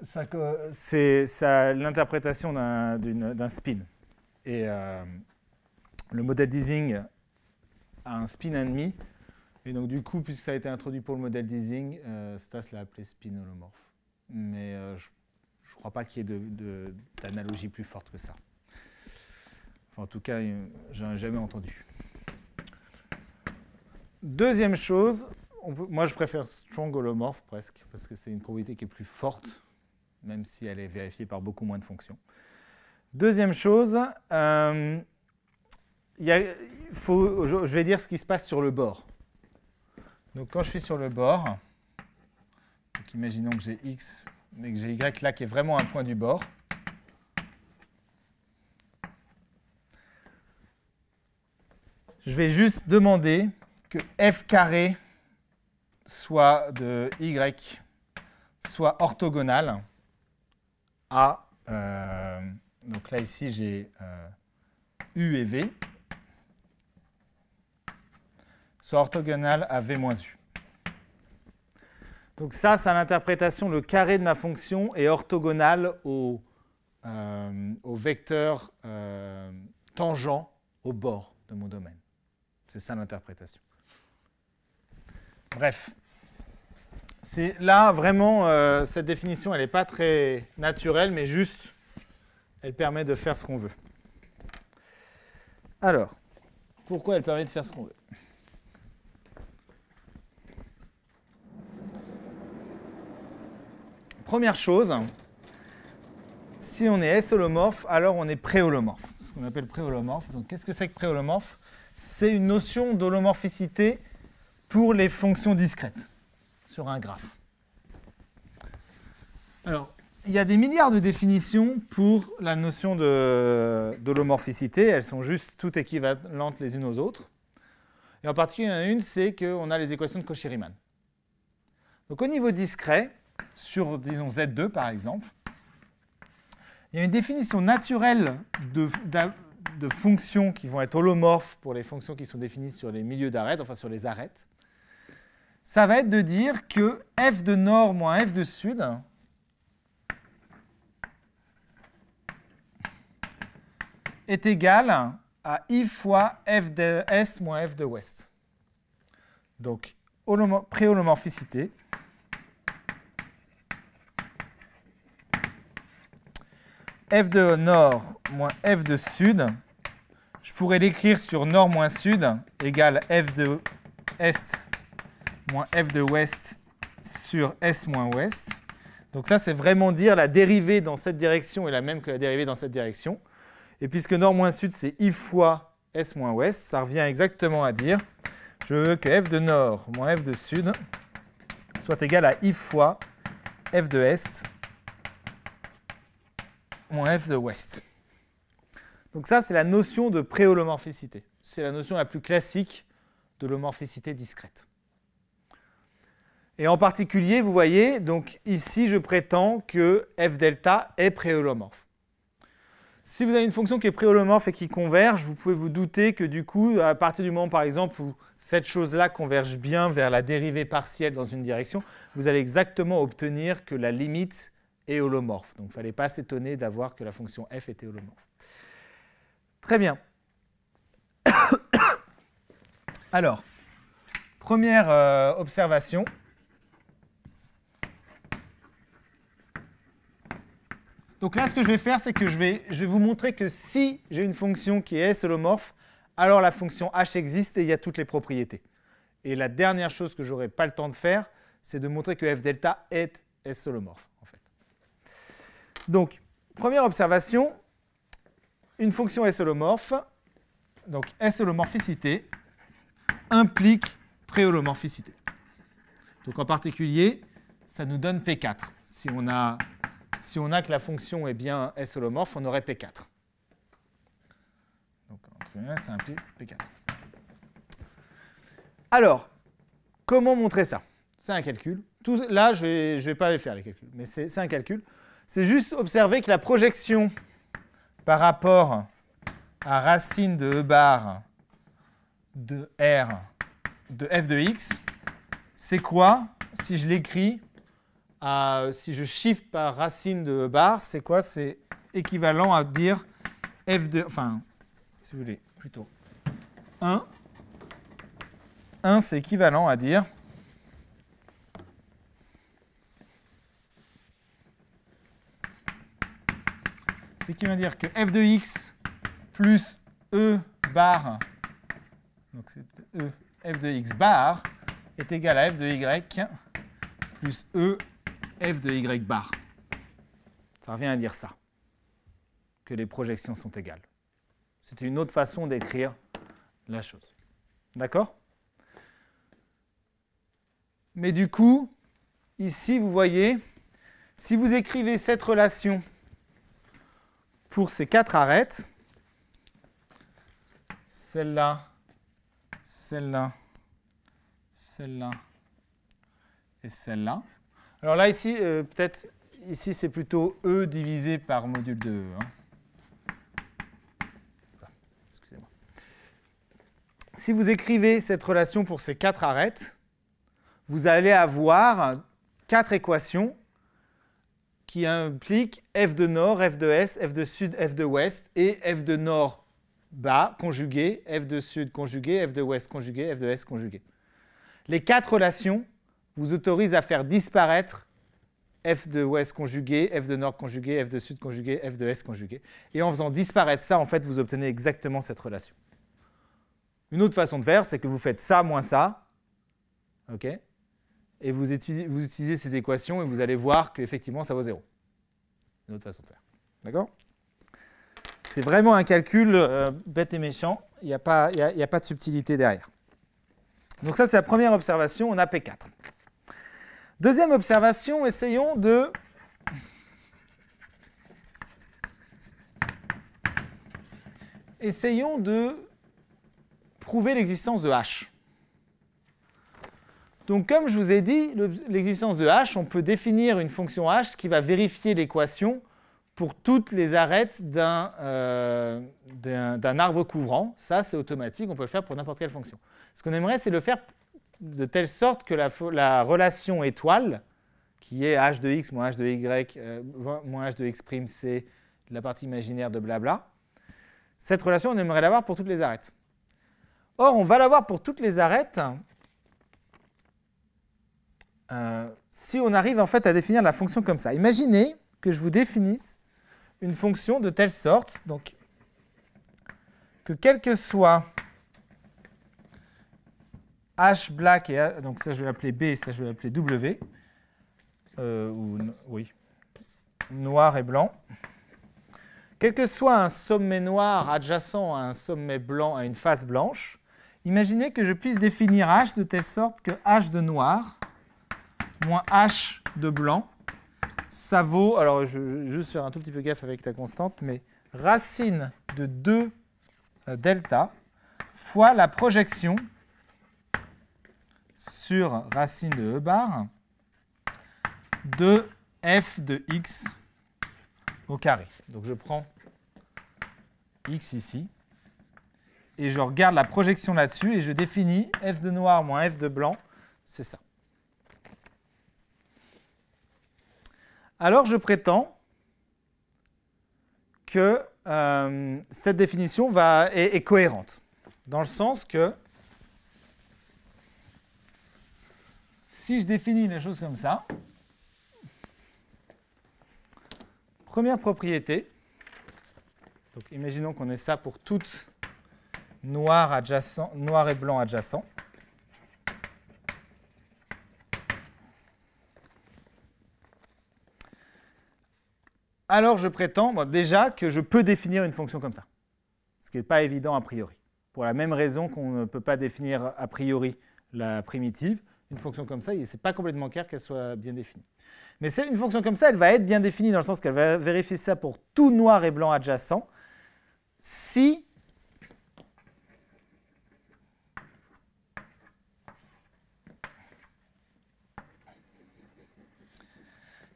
C'est l'interprétation d'un spin. Et euh, le modèle d'Ising a un spin ennemi. Et donc, du coup, puisque ça a été introduit pour le modèle de euh, Stas l'a appelé spin holomorphe. Mais euh, je ne crois pas qu'il y ait d'analogie plus forte que ça. en tout cas, je n'en ai jamais entendu. Deuxième chose, moi je préfère strong holomorphe presque, parce que c'est une probabilité qui est plus forte même si elle est vérifiée par beaucoup moins de fonctions. Deuxième chose, euh, faut, je, vais dire ce qui se passe sur le bord. Donc quand je suis sur le bord, imaginons que j'ai x, mais que j'ai y là qui est vraiment un point du bord. Je vais juste demander que f carré soit de y soit orthogonal euh, donc là, ici, j'ai euh, U et V soit orthogonal à V-U. moins Donc ça, c'est l'interprétation, le carré de ma fonction est orthogonal au euh, vecteur tangent au bord de mon domaine. C'est ça l'interprétation. Bref, là vraiment euh, cette définition, elle n'est pas très naturelle, mais juste, elle permet de faire ce qu'on veut. Alors, pourquoi elle permet de faire ce qu'on veut Première chose, si on est S holomorphe, alors on est pré-holomorphe. ce qu'on appelle préholomorphe. Donc qu'est-ce que c'est que préholomorphe C'est une notion d'holomorphicité pour les fonctions discrètes sur un graphe. Alors, il y a des milliards de définitions pour la notion d'holomorphicité. Elles sont juste toutes équivalentes les unes aux autres. Et en particulier, il y en a une, c'est qu'on a les équations de Cauchy-Riemann. Donc au niveau discret, sur, disons, Z2 par exemple, il y a une définition naturelle de, de fonctions qui vont être holomorphes pour les fonctions qui sont définies sur les milieux d'arêtes, enfin sur les arêtes ça va être de dire que f de nord moins f de sud est égal à i fois f de s moins f de ouest. Donc, pré-holomorphicité. f de nord moins f de sud, je pourrais l'écrire sur nord moins sud égale f de est moins f de ouest sur s moins ouest. Donc ça, c'est vraiment dire la dérivée dans cette direction est la même que la dérivée dans cette direction. Et puisque nord moins sud, c'est i fois s moins ouest, ça revient exactement à dire je veux que f de nord moins f de sud soit égal à i fois f de est moins f de ouest. Donc ça, c'est la notion de préholomorphicité. C'est la notion la plus classique de l'homorphicité discrète. Et en particulier, vous voyez, donc ici, je prétends que f delta est préholomorphe. Si vous avez une fonction qui est préholomorphe et qui converge, vous pouvez vous douter que du coup, à partir du moment, par exemple, où cette chose-là converge bien vers la dérivée partielle dans une direction, vous allez exactement obtenir que la limite est holomorphe. Donc, il ne fallait pas s'étonner d'avoir que la fonction f était holomorphe. Très bien. Alors, première euh, observation. Donc là, ce que je vais faire, c'est que je vais, je vais vous montrer que si j'ai une fonction qui est holomorphe, alors la fonction h existe et il y a toutes les propriétés. Et la dernière chose que n'aurai pas le temps de faire, c'est de montrer que f delta est S holomorphe. En fait. Donc, première observation, une fonction S holomorphe, donc S holomorphicité, implique préholomorphicité. Donc en particulier, ça nous donne P4. Si on a si on a que la fonction est bien S holomorphe, on aurait P4. Donc, c'est un P4. Alors, comment montrer ça C'est un calcul. là, je ne vais, pas aller faire, les calculs, mais c'est un calcul. C'est juste observer que la projection par rapport à racine de E bar de R de f de x, c'est quoi si je l'écris si je shift par racine de bar, c'est quoi C'est équivalent à dire f de, enfin, si vous voulez, plutôt 1. 1, c'est équivalent à dire ce qui veut dire que f de x plus e bar, donc c'est e, f de x bar, est égal à f de y plus e f de y bar. Ça revient à dire ça, que les projections sont égales. C'est une autre façon d'écrire la chose. D'accord Mais du coup, ici, vous voyez, si vous écrivez cette relation pour ces quatre arêtes, celle-là, celle-là, celle-là et celle-là, alors là, ici, euh, peut-être, ici, c'est plutôt E divisé par module de E. Hein. Excusez-moi. Si vous écrivez cette relation pour ces quatre arêtes, vous allez avoir quatre équations qui impliquent f de nord, f de s, f de sud, f de ouest et f de nord bas conjugué, f de sud conjugué, f de ouest conjugué, f de s conjugué. Les quatre relations vous autorise à faire disparaître f de ouest conjugué, f de nord conjugué, f de sud conjugué, f de s conjugué. Et en faisant disparaître ça, en fait, vous obtenez exactement cette relation. Une autre façon de faire, c'est que vous faites ça moins ça, ok et vous, vous, utilisez ces équations et vous allez voir qu'effectivement, ça vaut zéro. Une autre façon de faire. D'accord C'est vraiment un calcul euh, bête et méchant. Il n'y a, a pas de subtilité derrière. Donc ça, c'est la première observation. On a P4. Deuxième observation, essayons de essayons de prouver l'existence de H. Donc comme je vous ai dit, l'existence de H, on peut définir une fonction H qui va vérifier l'équation pour toutes les arêtes euh, d'un arbre couvrant. Ça, c'est automatique, on peut le faire pour n'importe quelle fonction. Ce qu'on aimerait, c'est le faire de telle sorte que la, la, relation étoile, qui est h de x moins h de y euh, moins h de x prime la partie imaginaire de blabla, cette relation, on aimerait l'avoir pour toutes les arêtes. Or, on va l'avoir pour toutes les arêtes euh, si on arrive en fait à définir la fonction comme ça. Imaginez que je vous définisse une fonction de telle sorte donc, que quel que soit H black et donc ça je vais l'appeler B, et ça je vais l'appeler W, euh, ou oui, noir et blanc. Quel que soit un sommet noir adjacent à un sommet blanc, à une face blanche, imaginez que je puisse définir H de telle sorte que H de noir moins H de blanc, ça vaut, alors je vais juste faire un tout petit peu gaffe avec ta constante, mais racine de 2 euh, delta fois la projection racine de E bar de f de x au carré. Donc je prends x ici et je regarde la projection là-dessus et je définis f de noir moins f de blanc, c'est ça. Alors je prétends que euh, cette définition va, est cohérente, dans le sens que si je définis la chose comme ça, première propriété, donc imaginons qu'on ait ça pour toutes noir, adjacent, noir et blanc adjacent, Alors je prétends déjà que je peux définir une fonction comme ça, ce qui n'est pas évident a priori. Pour la même raison qu'on ne peut pas définir a priori la primitive, une fonction comme ça, ce n'est pas complètement clair qu'elle soit bien définie. Mais une fonction comme ça, elle va être bien définie dans le sens qu'elle va vérifier ça pour tout noir et blanc adjacent si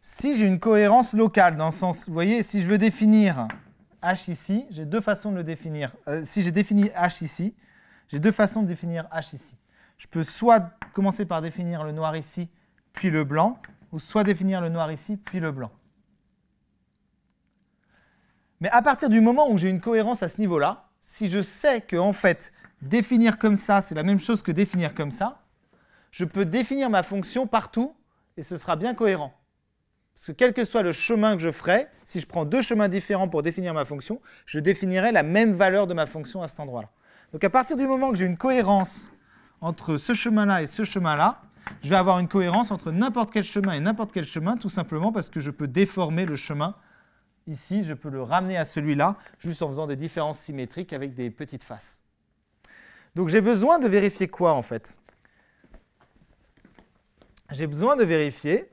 si j'ai une cohérence locale, dans le sens, vous voyez, si je veux définir h ici, j'ai deux façons de le définir. Euh, si j'ai défini h ici, j'ai deux façons de définir h ici. Je peux soit commencer par définir le noir ici, puis le blanc, ou soit définir le noir ici, puis le blanc. Mais à partir du moment où j'ai une cohérence à ce niveau-là, si je sais que en fait définir comme ça, c'est la même chose que définir comme ça, je peux définir ma fonction partout et ce sera bien cohérent. Parce que quel que soit le chemin que je ferai, si je prends deux chemins différents pour définir ma fonction, je définirai la même valeur de ma fonction à cet endroit-là. Donc à partir du moment où j'ai une cohérence entre ce chemin-là et ce chemin-là, je vais avoir une cohérence entre n'importe quel chemin et n'importe quel chemin, tout simplement parce que je peux déformer le chemin. Ici, je peux le ramener à celui-là, juste en faisant des différences symétriques avec des petites faces. Donc j'ai besoin de vérifier quoi en fait J'ai besoin de vérifier,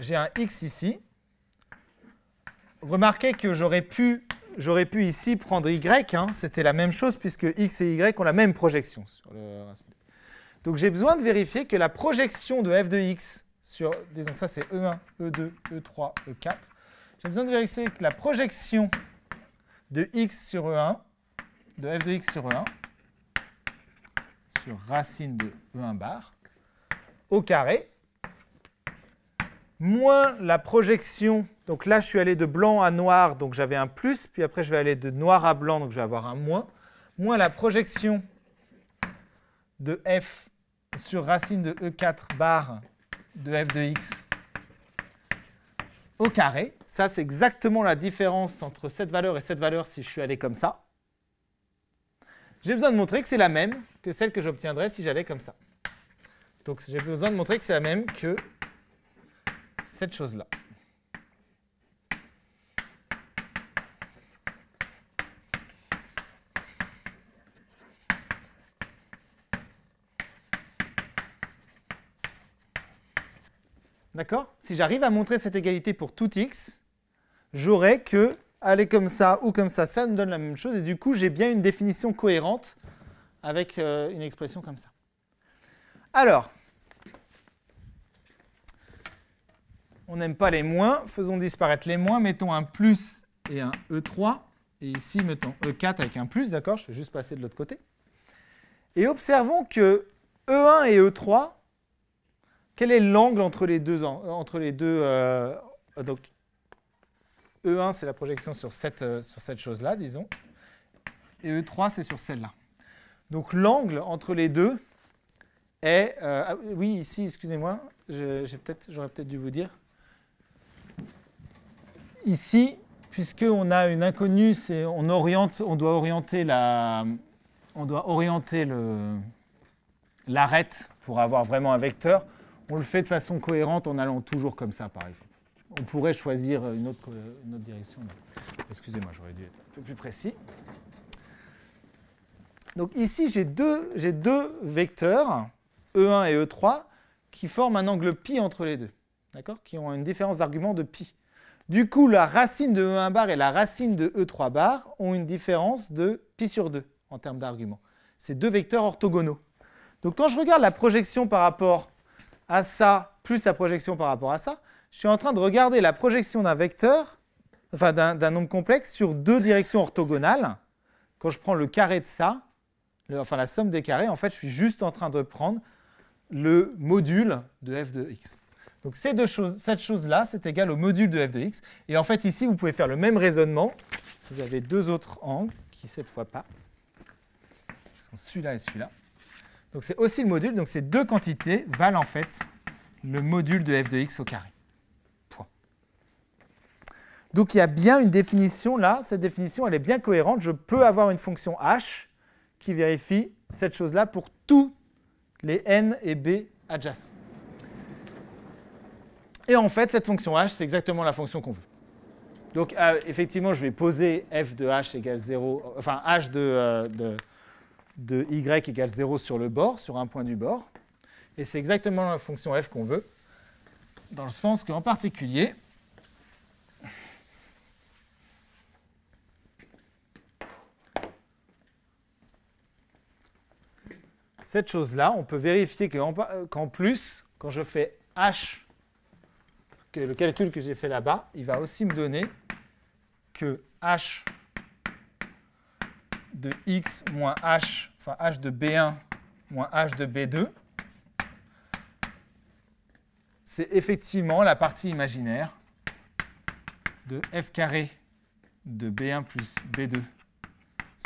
j'ai un x ici. Remarquez que j'aurais pu j'aurais pu ici prendre y, hein, c'était la même chose puisque x et y ont la même projection. Donc j'ai besoin de vérifier que la projection de f de x sur, disons que ça c'est E1, E2, E3, E4, j'ai besoin de vérifier que la projection de x sur E1, de f de x sur E1, sur racine de E1 bar, au carré, moins la projection. Donc là, je suis allé de blanc à noir, donc j'avais un plus. Puis après, je vais aller de noir à blanc, donc je vais avoir un moins. Moins la projection de f sur racine de e4 bar de f de x au carré. Ça, c'est exactement la différence entre cette valeur et cette valeur si je suis allé comme ça. J'ai besoin de montrer que c'est la même que celle que j'obtiendrais si j'allais comme ça. Donc j'ai besoin de montrer que c'est la même que cette chose-là. D'accord Si j'arrive à montrer cette égalité pour tout x, j'aurai que aller comme ça ou comme ça, ça me donne la même chose. Et du coup, j'ai bien une définition cohérente avec euh, une expression comme ça. Alors, On n'aime pas les moins, faisons disparaître les moins, mettons un plus et un E3, et ici mettons E4 avec un plus, d'accord Je vais juste passer de l'autre côté. Et observons que E1 et E3, quel est l'angle entre les deux, entre les deux euh, donc E1 c'est la projection sur cette, euh, cette chose-là, disons, et E3 c'est sur celle-là. Donc l'angle entre les deux est, euh, ah, oui ici, excusez-moi, j'aurais peut-être peut dû vous dire, ici, puisqu'on a une inconnue, on, doit orienter la, on doit orienter l'arête pour avoir vraiment un vecteur. On le fait de façon cohérente en allant toujours comme ça, par exemple. On pourrait choisir une autre, direction. Excusez-moi, j'aurais dû être un peu plus précis. Donc ici, j'ai deux, deux vecteurs, E1 et E3, qui forment un angle pi entre les deux, d'accord qui ont une différence d'argument de pi. Du coup, la racine de E1 bar et la racine de E3 bar ont une différence de pi sur 2 en termes d'argument. C'est deux vecteurs orthogonaux. Donc quand je regarde la projection par rapport à ça, plus la projection par rapport à ça, je suis en train de regarder la projection d'un vecteur, enfin d'un nombre complexe, sur deux directions orthogonales. Quand je prends le carré de ça, enfin la somme des carrés, en fait, je suis juste en train de prendre le module de f de x. Donc cette chose-là, c'est égal au module de f de x. Et en fait, ici, vous pouvez faire le même raisonnement. Vous avez deux autres angles qui, cette fois, partent. sont celui-là et celui-là. Donc c'est aussi le module. Donc ces deux quantités valent en fait le module de f de x au carré. Point. Donc il y a bien une définition là. Cette définition, elle est bien cohérente. Je peux avoir une fonction h qui vérifie cette chose-là pour tous les n et b adjacents. Et en fait, cette fonction h, c'est exactement la fonction qu'on veut. Donc euh, effectivement, je vais poser f de h 0, enfin h de, euh, y égale 0 sur le bord, sur un point du bord. Et c'est exactement la fonction f qu'on veut, dans le sens qu'en particulier, cette chose-là, on peut vérifier euh, qu'en plus, quand je fais h le calcul que j'ai fait là-bas, il va aussi me donner que h de x moins h, enfin h de b1 moins h de b2, c'est effectivement la partie imaginaire de f carré de b1 plus b2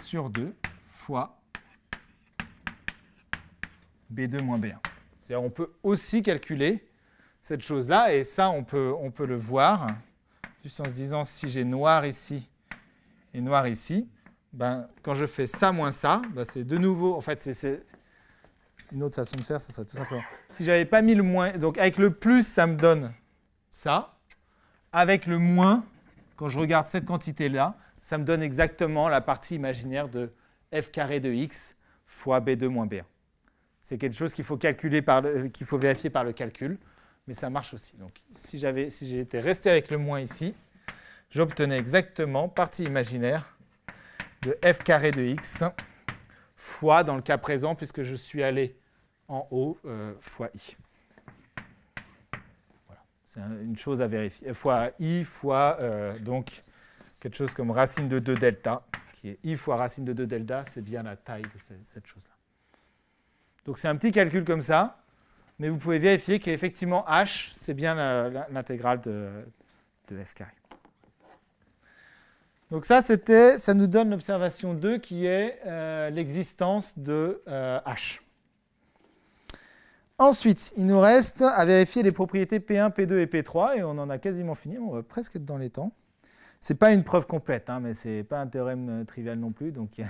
sur 2 fois b2 moins b1. C'est-à-dire qu'on peut aussi calculer cette chose-là. Et ça, on peut, on peut le voir, juste en se disant, si j'ai noir ici et noir ici, ben, quand je fais ça moins ça, ben, c'est de nouveau, en fait, c'est une autre façon de faire, ça serait tout simplement. Si j'avais pas mis le moins, donc avec le plus, ça me donne ça. Avec le moins, quand je regarde cette quantité-là, ça me donne exactement la partie imaginaire de f carré de x fois b2 moins b1. C'est quelque chose qu'il faut, calculer qu'il faut vérifier par le calcul mais ça marche aussi. Donc si j'avais, si j'étais resté avec le moins ici, j'obtenais exactement partie imaginaire de f carré de x fois, dans le cas présent, puisque je suis allé en haut, euh, fois i. Voilà. C'est une chose à vérifier. Euh, fois i fois, euh, donc, quelque chose comme racine de 2 delta, qui est i fois racine de 2 delta, c'est bien la taille de cette chose-là. Donc c'est un petit calcul comme ça mais vous pouvez vérifier qu'effectivement h, c'est bien l'intégrale de, f carré. Donc ça, c'était, ça nous donne l'observation 2 qui est euh, l'existence de euh, h. Ensuite, il nous reste à vérifier les propriétés P1, P2 et P3, et on en a quasiment fini, on va presque être dans les temps. Ce n'est pas une preuve complète, hein, mais ce n'est pas un théorème euh, trivial non plus, donc on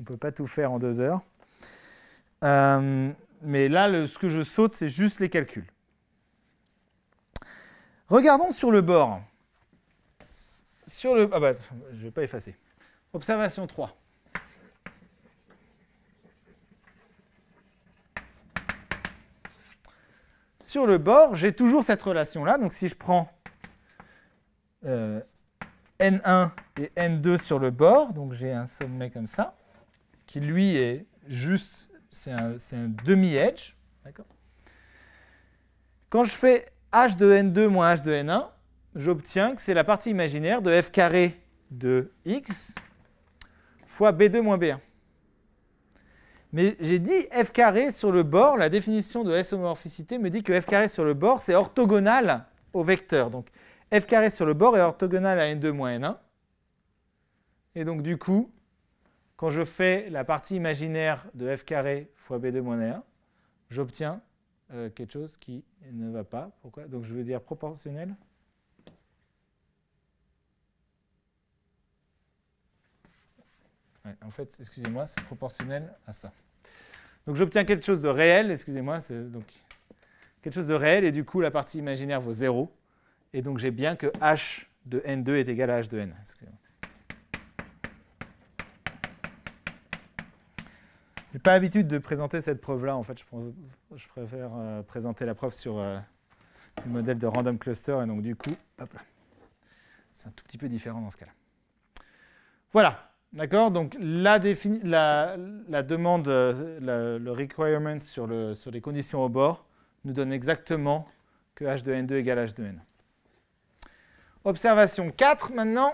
ne peut pas tout faire en deux heures. Euh, mais là, ce que je saute, c'est juste les calculs. Regardons sur le bord. Sur le... Ah bah, je ne vais pas effacer. Observation 3. Sur le bord, j'ai toujours cette relation-là. Donc si je prends euh, N1 et N2 sur le bord, donc j'ai un sommet comme ça, qui lui est juste c'est un, demi-edge. Quand je fais h de n2 moins h de n1, j'obtiens que c'est la partie imaginaire de f carré de x fois b2 moins b1. Mais j'ai dit f carré sur le bord, la définition de S me dit que f carré sur le bord, c'est orthogonal au vecteur. Donc f carré sur le bord est orthogonal à n2 moins n1. Et donc du coup, quand je fais la partie imaginaire de f carré fois b2 moins 1 j'obtiens euh, quelque chose qui ne va pas. Pourquoi Donc je veux dire proportionnel. en fait, excusez-moi, c'est proportionnel à ça. Donc j'obtiens quelque chose de réel, excusez-moi, c'est donc quelque chose de réel, et du coup la partie imaginaire vaut 0. Et donc j'ai bien que h de n2 est égal à h de n. Excusez-moi. Je n'ai pas l'habitude de présenter cette preuve-là. En fait, je, préfère euh, présenter la preuve sur euh, le modèle de random cluster. Et donc, du coup, c'est un tout petit peu différent dans ce cas-là. Voilà. D'accord Donc, la, demande, euh, le requirement sur, le, sur les conditions au bord nous donne exactement que H de N2 égale H de N. Observation 4 maintenant.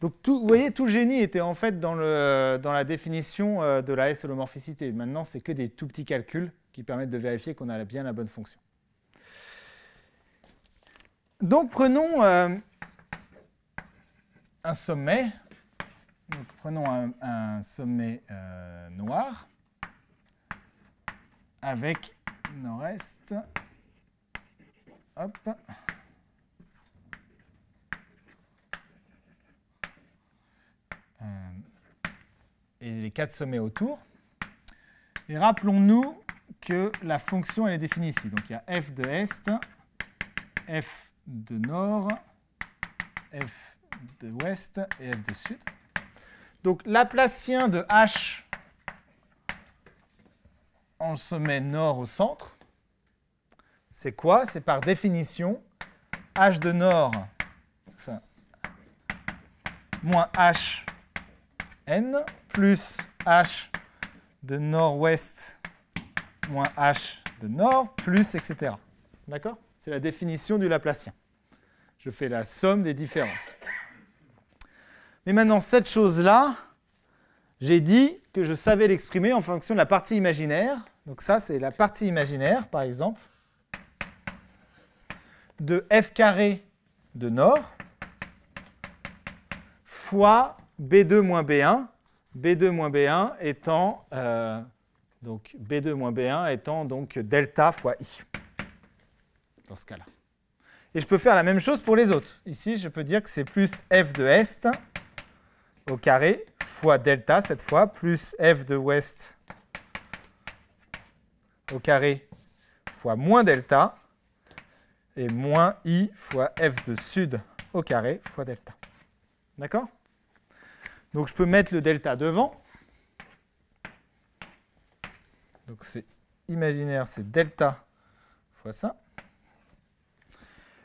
Donc vous voyez, tout le génie était en fait dans, la définition euh, de la S-holomorphicité. Maintenant, c'est que des tout petits calculs qui permettent de vérifier qu'on a bien la bonne fonction. Donc prenons euh, un sommet, prenons un, sommet euh, noir avec nord-est, hop, Euh, et les quatre sommets autour. Et rappelons-nous que la fonction, elle est définie ici. Donc il y a f de est, f de nord, f de ouest et f de sud. Donc l'aplacien de h en sommet nord au centre, c'est quoi C'est par définition h de nord moins h n plus h de nord-ouest moins h de nord plus etc. D'accord C'est la définition du Laplacien. Je fais la somme des différences. Mais maintenant, cette chose-là, j'ai dit que je savais l'exprimer en fonction de la partie imaginaire. Donc ça, c'est la partie imaginaire, par exemple, de f carré de nord fois B2 moins B1, B2 B1 étant, euh, donc B2 B1 étant donc delta fois I, dans ce cas-là. Et je peux faire la même chose pour les autres. Ici, je peux dire que c'est plus F de Est au carré fois delta cette fois, plus F de Ouest au carré fois moins delta et moins I fois F de Sud au carré fois delta. D'accord donc je peux mettre le delta devant. Donc c'est imaginaire, c'est delta fois ça.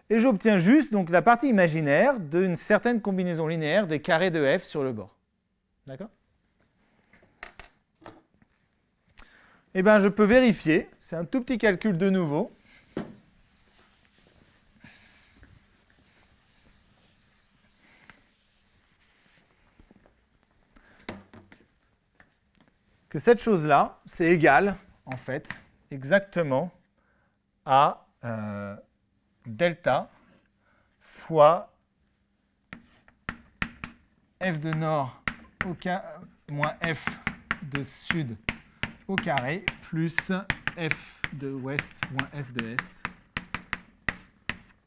Et j'obtiens juste donc, la partie imaginaire d'une certaine combinaison linéaire des carrés de f sur le bord. D'accord Eh bien, je peux vérifier, c'est un tout petit calcul de nouveau, cette chose-là, c'est égal, en fait, exactement à euh, delta fois f de nord au carré moins f de sud au carré plus f de ouest moins f de est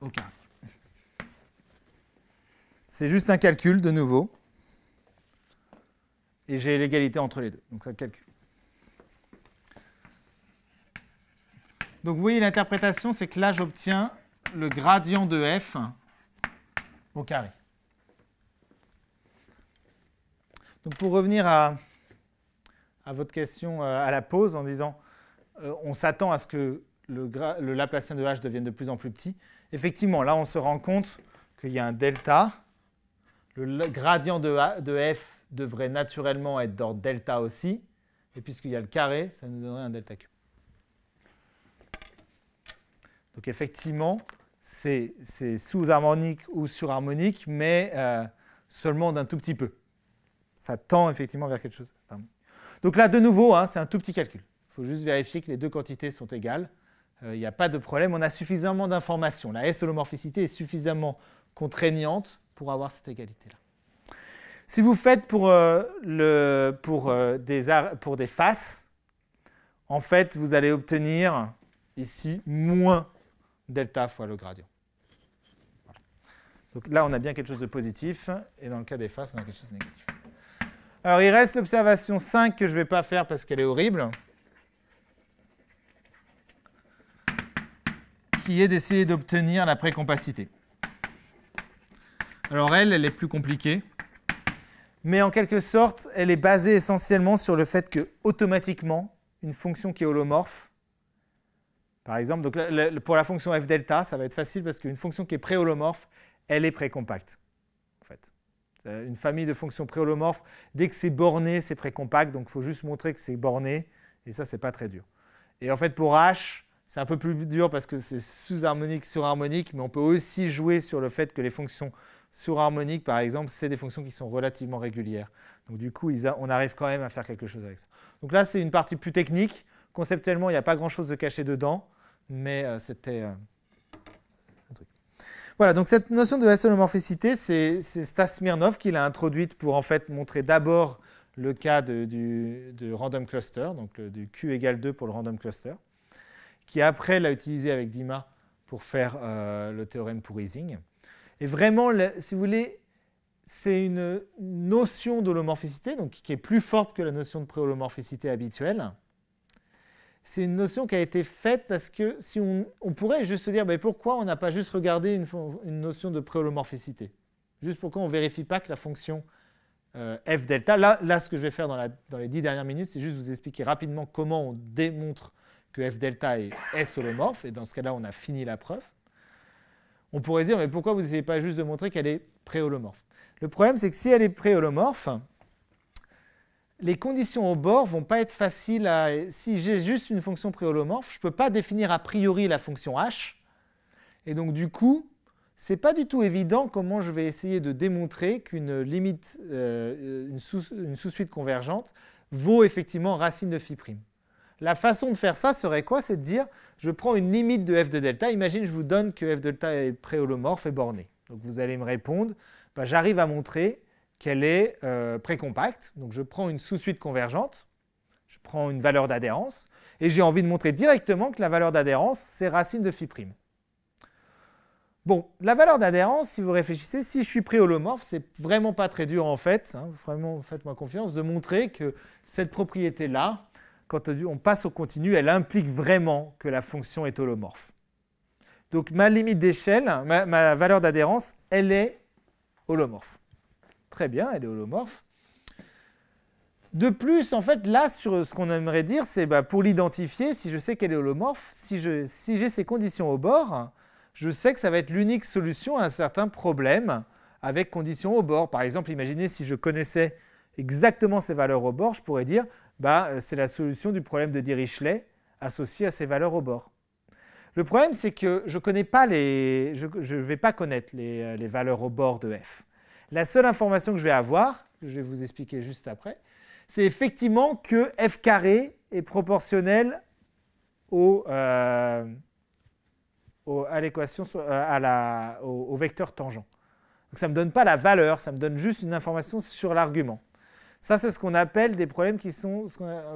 au carré. C'est juste un calcul de nouveau et j'ai l'égalité entre les deux. Donc ça calcule. Donc vous voyez, l'interprétation, c'est que là, j'obtiens le gradient de f au carré. Donc pour revenir à, votre question euh, à la pause en disant euh, on s'attend à ce que le, le, Laplacien de h devienne de plus en plus petit. Effectivement, là on se rend compte qu'il y a un delta, le gradient de f devrait naturellement être d'ordre delta aussi. Et puisqu'il y a le carré, ça nous donnerait un delta Q. Donc effectivement, c'est sous-harmonique ou sur harmonique mais euh, seulement d'un tout petit peu. Ça tend effectivement vers quelque chose. Donc là, de nouveau, hein, c'est un tout petit calcul. Il faut juste vérifier que les deux quantités sont égales. Euh, il n'y a pas de problème, on a suffisamment d'informations. La S-holomorphicité est suffisamment contraignante pour avoir cette égalité-là. Si vous faites euh, euh, pour, des, faces, en fait, vous allez obtenir ici moins delta fois le gradient. Donc là, on a bien quelque chose de positif, et dans le cas des faces, on a quelque chose de négatif. Alors, il reste l'observation 5 que je ne vais pas faire parce qu'elle est horrible, qui est d'essayer d'obtenir la précompacité. Alors elle, elle est plus compliquée mais en quelque sorte, elle est basée essentiellement sur le fait que automatiquement, une fonction qui est holomorphe, par exemple, pour la fonction f delta, ça va être facile parce qu'une fonction qui est pré-holomorphe, elle est pré-compacte. En fait. Euh, une famille de fonctions pré dès que c'est borné, c'est pré-compact, donc il faut juste montrer que c'est borné, et ça, ce n'est pas très dur. Et en fait, pour h, c'est un peu plus dur parce que c'est sous-harmonique, sur harmonique, mais on peut aussi jouer sur le fait que les fonctions sur harmonique, par exemple, c'est des fonctions qui sont relativement régulières. Donc du coup, on arrive quand même à faire quelque chose avec ça. Donc là, c'est une partie plus technique. Conceptuellement, il n'y a pas grand-chose de caché dedans, mais euh, c'était euh, un truc. Voilà, donc cette notion de solomorphicité, c'est Stas Smirnov qui l'a introduite pour en fait montrer d'abord le cas de, du random cluster, donc le, euh, du Q égale 2 pour le random cluster, qui après l'a utilisé avec Dima pour faire le théorème pour easing. Et vraiment, si vous voulez, c'est une notion d'holomorphicité, donc qui est plus forte que la notion de préholomorphicité habituelle. C'est une notion qui a été faite parce que si on, pourrait juste se dire mais pourquoi on n'a pas juste regardé une, notion de préholomorphicité Juste pourquoi on ne vérifie pas que la fonction euh, f delta, là, ce que je vais faire dans, les dix dernières minutes, c'est juste vous expliquer rapidement comment on démontre que f delta est holomorphe, et dans ce cas-là on a fini la preuve. On pourrait dire, mais pourquoi vous n'essayez pas juste de montrer qu'elle est pré préholomorphe Le problème, c'est que si elle est préholomorphe, les conditions au bord vont pas être faciles à... Si j'ai juste une fonction préholomorphe, je ne peux pas définir a priori la fonction h. Et donc du coup, ce n'est pas du tout évident comment je vais essayer de démontrer qu'une limite, euh, une sous-suite convergente vaut effectivement racine de phi prime. La façon de faire ça serait quoi C'est de dire, je prends une limite de f de delta. Imagine, je vous donne que f delta est préholomorphe et borné. Donc vous allez me répondre, bah, j'arrive à montrer qu'elle est euh, précompacte. Donc je prends une sous-suite convergente, je prends une valeur d'adhérence, et j'ai envie de montrer directement que la valeur d'adhérence, c'est racine de phi prime. Bon, la valeur d'adhérence, si vous réfléchissez, si je suis préholomorphe, c'est vraiment pas très dur en fait, hein. vraiment faites-moi confiance, de montrer que cette propriété-là, quand on passe au continu, elle implique vraiment que la fonction est holomorphe. Donc ma limite d'échelle, ma, valeur d'adhérence, elle est holomorphe. Très bien, elle est holomorphe. De plus, en fait, là, sur ce qu'on aimerait dire, c'est bah, pour l'identifier, si je sais qu'elle est holomorphe, si j'ai ces conditions au bord, je sais que ça va être l'unique solution à un certain problème avec conditions au bord. Par exemple, imaginez si je connaissais exactement ces valeurs au bord, je pourrais dire bah, euh, c'est la solution du problème de Dirichlet associé à ces valeurs au bord. Le problème, c'est que je je ne vais pas connaître euh, les, valeurs au bord de f. La seule information que je vais avoir, que je vais vous expliquer juste après, c'est effectivement que f carré est proportionnel au, vecteur tangent. ça ne me donne pas la valeur, ça me donne juste une information sur l'argument. Ça, c'est ce qu'on appelle des problèmes qui sont,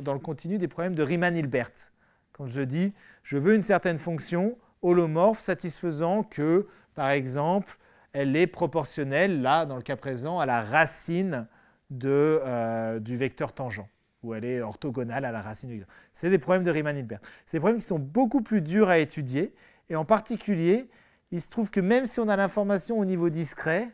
dans le continu, des problèmes de Riemann-Hilbert. Quand je dis, je veux une certaine fonction holomorphe satisfaisant que, par exemple, elle est proportionnelle, là, dans le cas présent, à la racine euh, du vecteur tangent, ou elle est orthogonale à la racine du vecteur. C'est des problèmes de Riemann-Hilbert. C'est des problèmes qui sont beaucoup plus durs à étudier, et en particulier, il se trouve que même si on a l'information au niveau discret,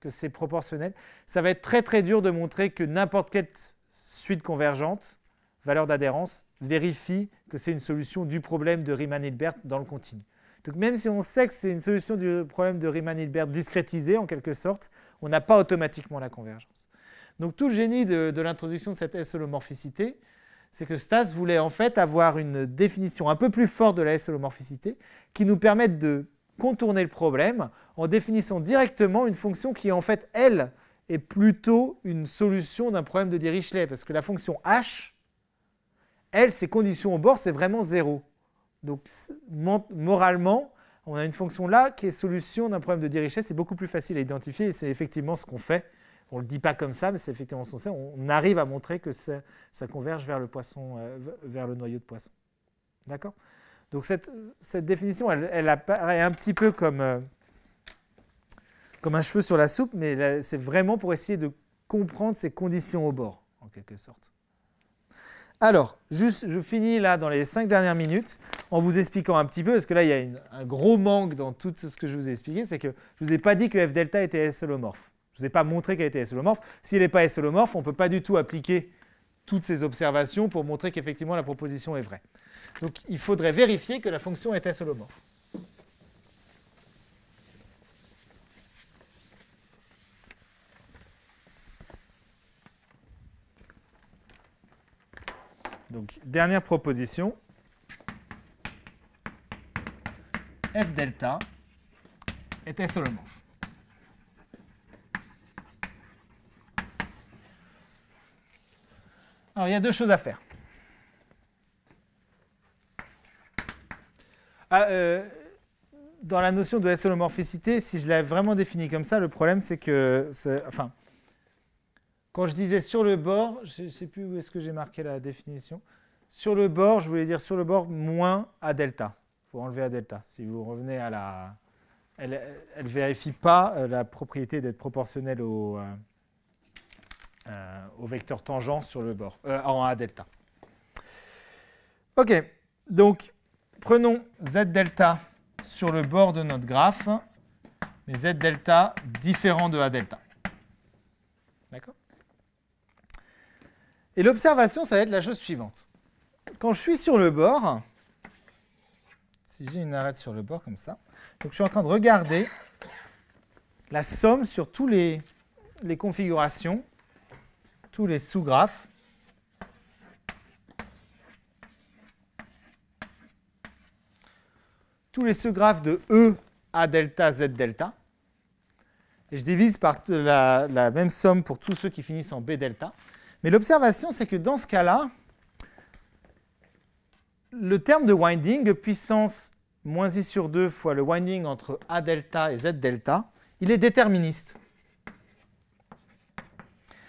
que c'est proportionnel. Ça va être très très dur de montrer que n'importe quelle suite convergente, valeur d'adhérence, vérifie que c'est une solution du problème de Riemann-Hilbert dans le continu. Donc même si on sait que c'est une solution du problème de Riemann-Hilbert discrétisée en quelque sorte, on n'a pas automatiquement la convergence. Donc tout le génie de, l'introduction de cette s holomorphicité c'est que Stas voulait en fait avoir une définition un peu plus forte de la s holomorphicité qui nous permette de contourner le problème en définissant directement une fonction qui en fait, elle, est plutôt une solution d'un problème de Dirichlet, parce que la fonction h, elle, ses conditions au bord, c'est vraiment zéro. Donc moralement, on a une fonction là qui est solution d'un problème de Dirichlet, c'est beaucoup plus facile à identifier, et c'est effectivement ce qu'on fait. On ne le dit pas comme ça, mais c'est effectivement ce qu'on On arrive à montrer que ça, converge vers euh, vers le noyau de poisson. D'accord donc cette, définition, elle, apparaît un petit peu euh, comme, un cheveu sur la soupe, mais c'est vraiment pour essayer de comprendre ces conditions au bord, en quelque sorte. Alors, je finis là dans les cinq dernières minutes en vous expliquant un petit peu, parce que là, il y a un gros manque dans tout ce que je vous ai expliqué, c'est que je ne vous ai pas dit que f delta était S Je ne vous ai pas montré qu'elle était S Si S'il n'est pas S on ne peut pas du tout appliquer toutes ces observations pour montrer qu'effectivement la proposition est vraie. Donc il faudrait vérifier que la fonction est un Donc, dernière proposition. F delta est seulement Alors, il y a deux choses à faire. Ah, euh, dans la notion de solomorphicité, si je l'ai vraiment définie comme ça, le problème c'est que, enfin, quand je disais sur le bord, je ne sais plus où est-ce que j'ai marqué la définition. Sur le bord, je voulais dire sur le bord moins à delta. Il faut enlever à delta. Si vous revenez à la, elle, ne vérifie pas euh, la propriété d'être proportionnelle euh, au, vecteur tangent sur le bord, en a delta. Ok, donc Prenons z delta sur le bord de notre graphe, mais z delta différent de a delta. D'accord Et l'observation, ça va être la chose suivante. Quand je suis sur le bord, si j'ai une arête sur le bord comme ça, donc je suis en train de regarder la somme sur tous les, les configurations, tous les sous-graphes tous les sous-graphes de E A delta Z delta. Et je divise par la, même somme pour tous ceux qui finissent en B delta. Mais l'observation, c'est que dans ce cas-là, le terme de winding, puissance moins i sur 2 fois le winding entre A delta et Z delta, il est déterministe.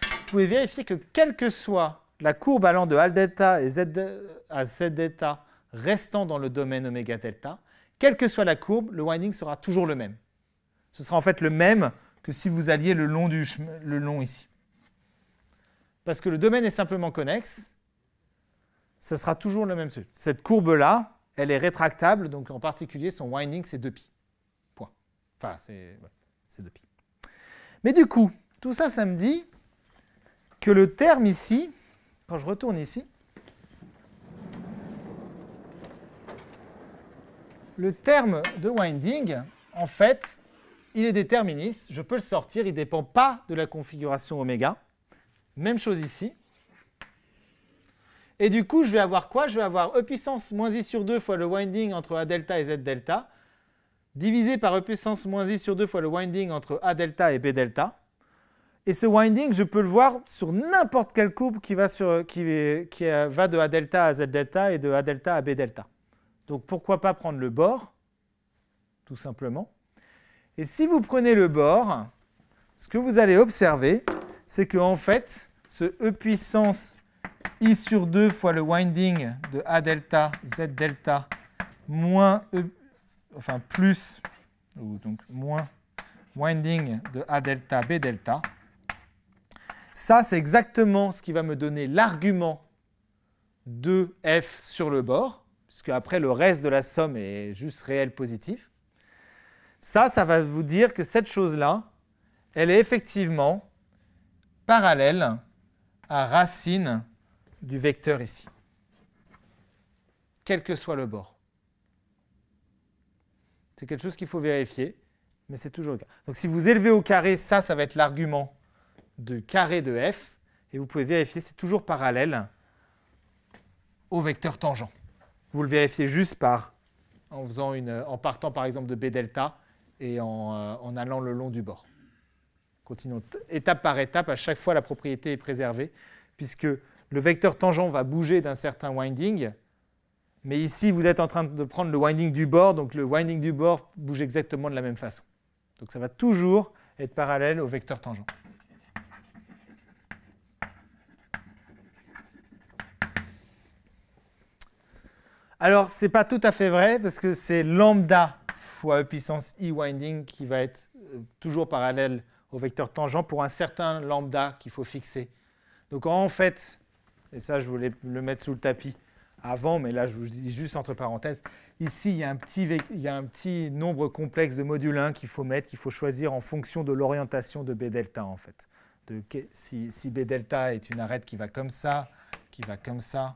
Vous pouvez vérifier que quelle que soit la courbe allant de A delta et Z à Z delta restant dans le domaine oméga delta, quelle que soit la courbe, le winding sera toujours le même. Ce sera en fait le même que si vous alliez le long, du le long ici. Parce que le domaine est simplement connexe, ce sera toujours le même. Cette courbe-là, elle est rétractable, donc en particulier son winding, c'est 2 pi. Point. Enfin, c'est 2 pi. Mais du coup, tout ça, ça me dit que le terme ici, quand je retourne ici, le terme de winding, en fait, il est déterministe. Je peux le sortir, il ne dépend pas de la configuration oméga. Même chose ici. Et du coup, je vais avoir quoi Je vais avoir E puissance moins i sur 2 fois le winding entre A delta et Z delta, divisé par E puissance moins i sur 2 fois le winding entre A delta et B delta. Et ce winding, je peux le voir sur n'importe quelle coupe qui va de A delta à Z delta et de A delta à B delta. Donc pourquoi pas prendre le bord, tout simplement. Et si vous prenez le bord, ce que vous allez observer, c'est que fait, ce E puissance I sur 2 fois le winding de A delta, Z delta, moins E, enfin plus, ou donc moins winding de A delta, B delta, ça c'est exactement ce qui va me donner l'argument de F sur le bord. Parce après le reste de la somme est juste réel positif. Ça, ça va vous dire que cette chose-là, elle est effectivement parallèle à racine du vecteur ici, quel que soit le bord. C'est quelque chose qu'il faut vérifier, mais c'est toujours le cas. Donc si vous élevez au carré, ça, ça va être l'argument de carré de f, et vous pouvez vérifier, c'est toujours parallèle au vecteur tangent. Vous le vérifiez juste par, en, faisant une, euh, en partant par exemple de B delta et en, euh, en allant le long du bord. Continuons étape par étape, à chaque fois la propriété est préservée, puisque le vecteur tangent va bouger d'un certain winding, mais ici vous êtes en train de prendre le winding du bord, donc le winding du bord bouge exactement de la même façon. Donc ça va toujours être parallèle au vecteur tangent. Alors, ce n'est pas tout à fait vrai parce que c'est lambda fois E puissance I winding qui va être euh, toujours parallèle au vecteur tangent pour un certain lambda qu'il faut fixer. Donc en fait, et ça je voulais le mettre sous le tapis avant, mais là je vous dis juste entre parenthèses, ici il y a un petit, nombre complexe de module 1 qu'il faut mettre, qu'il faut choisir en fonction de l'orientation de B delta en fait. si B delta est une arête qui va comme ça, qui va comme ça,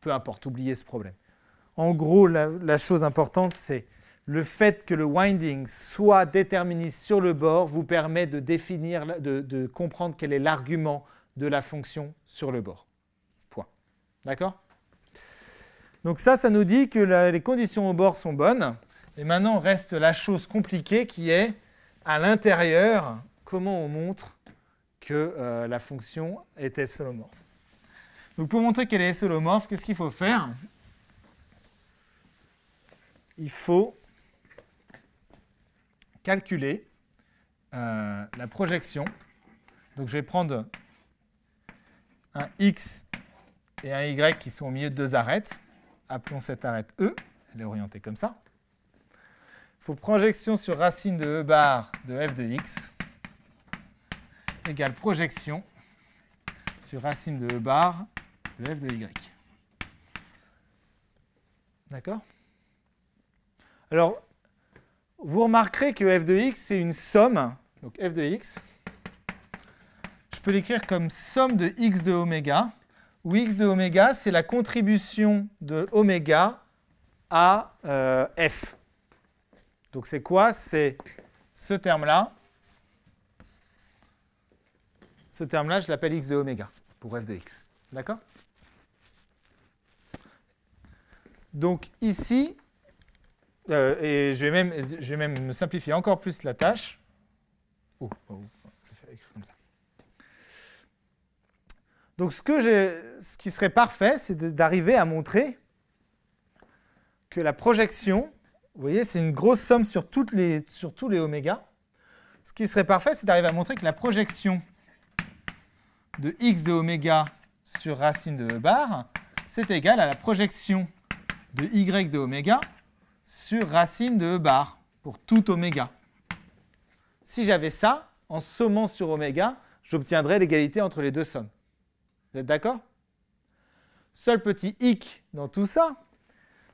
peu importe, oubliez ce problème. En gros, la, chose importante, c'est le fait que le winding soit déterministe sur le bord vous permet de définir, de, comprendre quel est l'argument de la fonction sur le bord. Point. D'accord Donc ça, ça nous dit que les conditions au bord sont bonnes. Et maintenant reste la chose compliquée qui est à l'intérieur, comment on montre que euh, la fonction était solomorphe. Donc pour montrer qu'elle est solomorphe, qu'est-ce qu'il faut faire Il faut calculer euh, la projection. Donc je vais prendre un x et un y qui sont au milieu de deux arêtes. Appelons cette arête E, elle est orientée comme ça. Il faut projection sur racine de E bar de f de x égale projection sur racine de E bar f de y. D'accord Alors, vous remarquerez que f de x, c'est une somme. Donc f de x, je peux l'écrire comme somme de x de oméga, où x de oméga, c'est la contribution de oméga à euh, f. Donc c'est quoi C'est ce terme-là. Ce terme-là, je l'appelle x de oméga pour f de x. D'accord Donc ici, euh, et je vais, même, me simplifier encore plus la tâche. Donc ce, que ce qui serait parfait, c'est d'arriver à montrer que la projection, vous voyez, c'est une grosse somme sur, toutes les, sur tous les oméga. Ce qui serait parfait, c'est d'arriver à montrer que la projection de x de oméga sur racine de bar, c'est égal à la projection de y de oméga sur racine de e bar pour tout oméga. Si j'avais ça, en sommant sur oméga, j'obtiendrais l'égalité entre les deux sommes. Vous êtes d'accord Seul petit hic dans tout ça,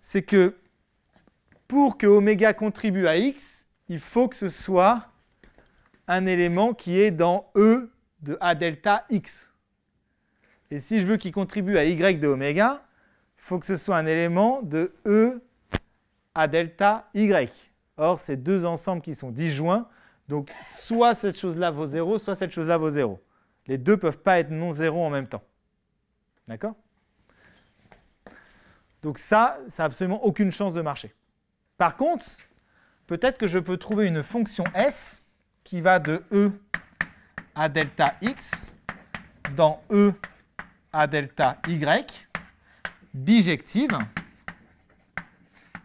c'est que pour que oméga contribue à x, il faut que ce soit un élément qui est dans E de A delta x. Et si je veux qu'il contribue à y de oméga, faut que ce soit un élément de E à delta Y. Or, ces deux ensembles qui sont disjoints, donc soit cette chose-là vaut 0, soit cette chose-là vaut 0. Les deux ne peuvent pas être non zéro en même temps. D'accord Donc ça, ça n'a absolument aucune chance de marcher. Par contre, peut-être que je peux trouver une fonction S qui va de E à delta X dans E à delta Y bijective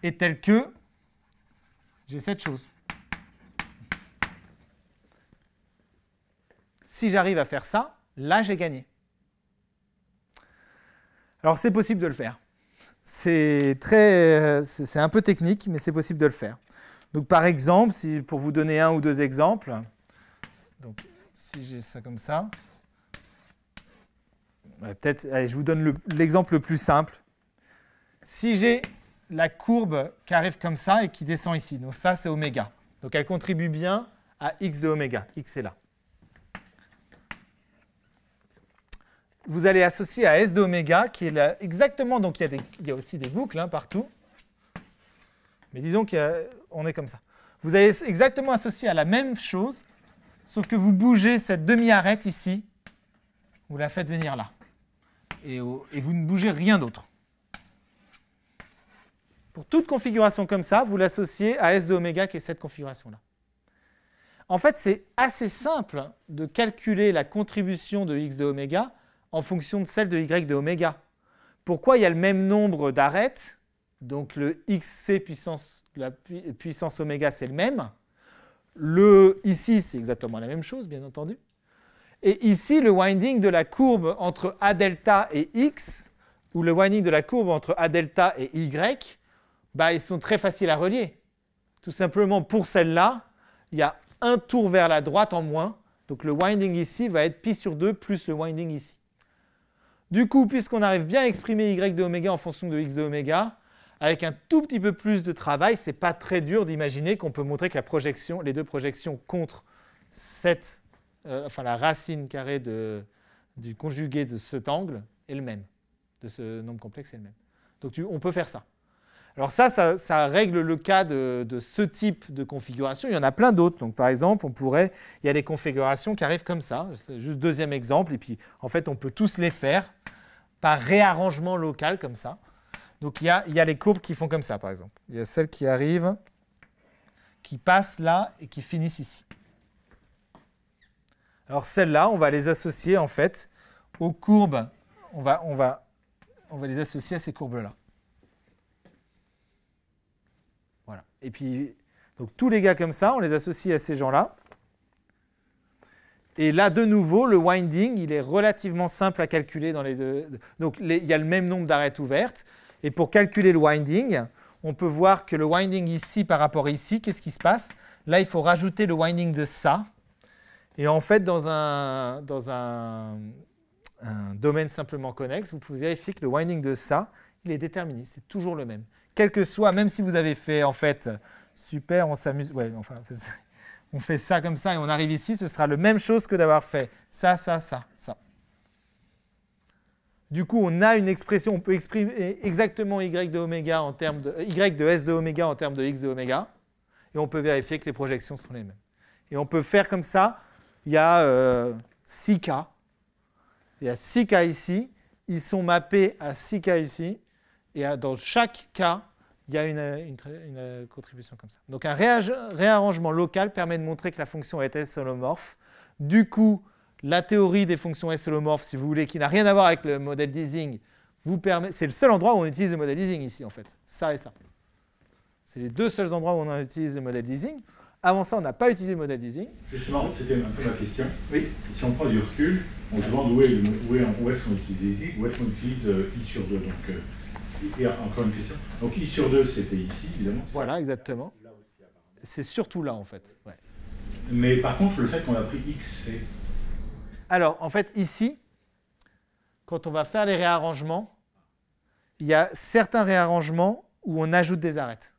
est telle que j'ai cette chose. Si j'arrive à faire ça, là j'ai gagné. Alors c'est possible de le faire. C'est très, c'est un peu technique, mais c'est possible de le faire. Donc par exemple, pour vous donner un ou deux exemples, si j'ai ça comme ça, peut-être, allez, je vous donne l'exemple le plus simple si j'ai la courbe qui arrive comme ça et qui descend ici, donc ça c'est oméga. Donc elle contribue bien à x de oméga, x est là. Vous allez associer à s de oméga, qui est là, exactement, donc il y, a aussi des boucles hein, partout, mais disons qu'on euh, est comme ça. Vous allez exactement associer à la même chose, sauf que vous bougez cette demi-arête ici, vous la faites venir là, et vous ne bougez rien d'autre. Pour toute configuration comme ça, vous l'associez à S de oméga qui est cette configuration-là. En fait, c'est assez simple de calculer la contribution de x de oméga en fonction de celle de y de oméga. Pourquoi il y a le même nombre d'arêtes Donc le xc puissance, la puissance oméga, c'est le même. Le ici, c'est exactement la même chose, bien entendu. Et ici, le winding de la courbe entre A delta et x, ou le winding de la courbe entre A delta et y, bah, ils sont très faciles à relier. Tout simplement, pour celle-là, il y a un tour vers la droite en moins. Donc le winding ici va être pi sur 2 plus le winding ici. Du coup, puisqu'on arrive bien à exprimer y de oméga en fonction de x de oméga, avec un tout petit peu plus de travail, c'est pas très dur d'imaginer qu'on peut montrer que la projection, les deux projections contre cette, euh, enfin la racine carrée du conjugué de cet angle est le même, de ce nombre complexe est le même. Donc on peut faire ça. Alors ça, ça, règle le cas de, ce type de configuration. Il y en a plein d'autres. Donc par exemple, on pourrait, il y a des configurations qui arrivent comme ça. C'est juste deuxième exemple. Et puis en fait, on peut tous les faire par réarrangement local comme ça. Donc il y a, les courbes qui font comme ça par exemple. Il y a celles qui arrivent, qui passent là et qui finissent ici. Alors celles-là, on va les associer en fait aux courbes. On va, on va, on va les associer à ces courbes-là. Et puis, donc tous les gars comme ça, on les associe à ces gens-là. Et là, de nouveau, le winding, il est relativement simple à calculer dans les deux. Donc, il y a le même nombre d'arêtes ouvertes. Et pour calculer le winding, on peut voir que le winding ici par rapport à ici, qu'est-ce qui se passe Là, il faut rajouter le winding de ça. Et en fait, dans un, dans un domaine simplement connexe, vous pouvez vérifier que le winding de ça, il est déterminé. C'est toujours le même quel que soit, même si vous avez fait en fait super, on s'amuse, enfin, on fait ça comme ça et on arrive ici, ce sera la même chose que d'avoir fait ça, ça, ça, ça. Du coup, on a une expression, on peut exprimer exactement y de oméga en termes de euh, y de s de oméga en termes de x de oméga, et on peut vérifier que les projections sont les mêmes. Et on peut faire comme ça. Il y a 6 euh, k Il y a 6 k ici. Ils sont mappés à 6 k ici. Et dans chaque cas, il y a une, contribution comme ça. Donc un réarrangement local permet de montrer que la fonction est S Du coup, la théorie des fonctions S holomorphes, si vous voulez, qui n'a rien à voir avec le modèle d'Ising, permet... c'est le seul endroit où on utilise le modèle d'Ising ici, en fait. Ça et ça. C'est les deux seuls endroits où on utilise le modèle d'Ising. Avant ça, on n'a pas utilisé le modèle d'Ising. C'est marrant, c'était un peu ma question. Oui. Si on prend du recul, on se demande où est, ce qu'on utilise Ising, où est-ce qu'on utilise euh, I sur 2. Donc, euh, encore une question. Donc I sur 2, c'était ici, évidemment. Voilà, exactement. C'est surtout là, en fait. Mais par contre, le fait qu'on a pris X, c'est... Alors, en fait, ici, quand on va faire les réarrangements, il y a certains réarrangements où on ajoute des arêtes.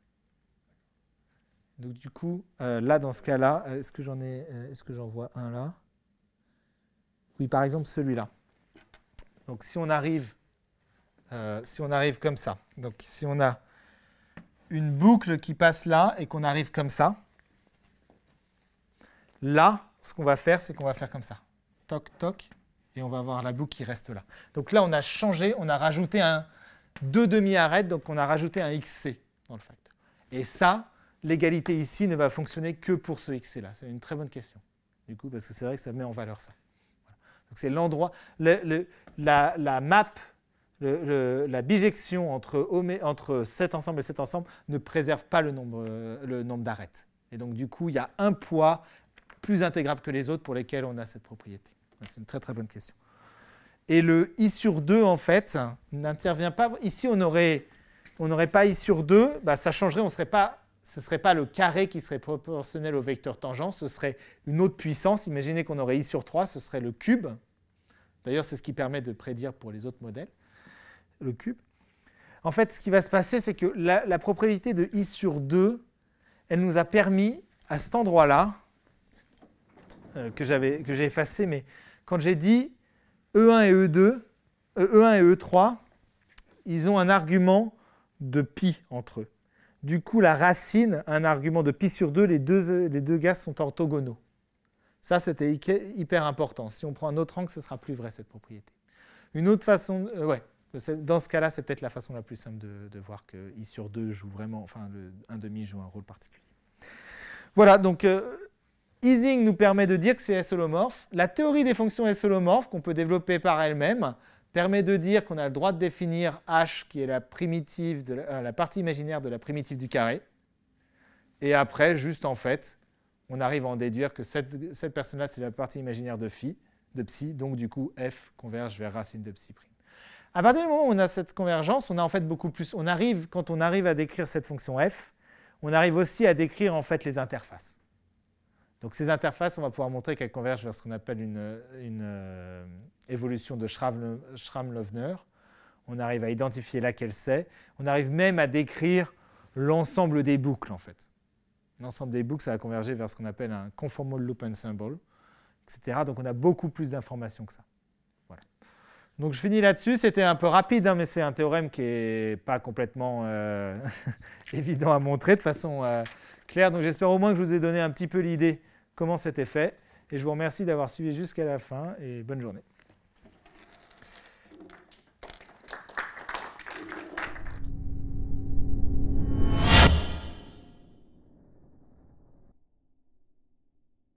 Donc du coup, euh, là, dans ce cas-là, euh, est-ce que j'en ai, euh, est-ce que j'en vois un là Oui, par exemple celui-là. Donc si on arrive euh, si on arrive comme ça. Donc si on a une boucle qui passe là et qu'on arrive comme ça, là, ce qu'on va faire, c'est qu'on va faire comme ça. Toc, toc, et on va avoir la boucle qui reste là. Donc là, on a changé, on a rajouté un 2 demi-arêtes, donc on a rajouté un XC dans le facteur. Et ça, l'égalité ici ne va fonctionner que pour ce XC-là. C'est une très bonne question, du coup, parce que c'est vrai que ça met en valeur ça. Donc c'est l'endroit, la map la bijection entre, entre, cet ensemble et cet ensemble ne préserve pas le nombre, euh, le nombre d'arêtes. Et donc, du coup, il y a un poids plus intégrable que les autres pour lesquels on a cette propriété C'est une très très bonne question. Et le i sur 2, en fait, n'intervient pas. Ici, on n'aurait pas i sur 2, bah, ça changerait, on serait pas, ce ne serait pas le carré qui serait proportionnel au vecteur tangent, ce serait une autre puissance. Imaginez qu'on aurait i sur 3, ce serait le cube. D'ailleurs, c'est ce qui permet de prédire pour les autres modèles le cube, en fait, ce qui va se passer, c'est que la, propriété de i sur 2, elle nous a permis, à cet endroit-là, euh, que j'ai effacé, mais quand j'ai dit E1 et E2, E1 euh, e et E3, ils ont un argument de pi entre eux. Du coup, la racine un argument de pi sur 2, les deux, les deux gaz sont orthogonaux. Ça, c'était hyper important. Si on prend un autre angle, ce sera plus vrai, cette propriété. Une autre façon... de... Euh, ouais. Dans ce cas-là, c'est peut-être la façon la plus simple de, voir que I sur 2 joue vraiment, enfin, le 1 demi joue un rôle particulier. Voilà, donc easing euh, nous permet de dire que c'est S holomorphe. La théorie des fonctions S holomorphes, qu'on peut développer par elle-même, permet de dire qu'on a le droit de définir H, qui est la, primitive de la, euh, partie imaginaire de la primitive du carré. Et après, juste en fait, on arrive à en déduire que cette, personne-là, c'est la partie imaginaire de phi, de psi, donc du coup, f converge vers racine de psi à partir du moment où on a cette convergence, on a en fait beaucoup plus. On arrive, quand on arrive à décrire cette fonction f, on arrive aussi à décrire en fait les interfaces. Donc ces interfaces, on va pouvoir montrer qu'elles convergent vers ce qu'on appelle une, euh, évolution de Schramm-Lovner. On arrive à identifier laquelle c'est. On arrive même à décrire l'ensemble des boucles en fait. L'ensemble des boucles, ça va converger vers ce qu'on appelle un conformal loop ensemble, etc. Donc on a beaucoup plus d'informations que ça. Donc je finis là-dessus, c'était un peu rapide, hein, mais c'est un théorème qui n'est pas complètement euh, évident à montrer de façon euh, claire. Donc j'espère au moins que je vous ai donné un petit peu l'idée comment c'était fait. Et je vous remercie d'avoir suivi jusqu'à la fin et bonne journée.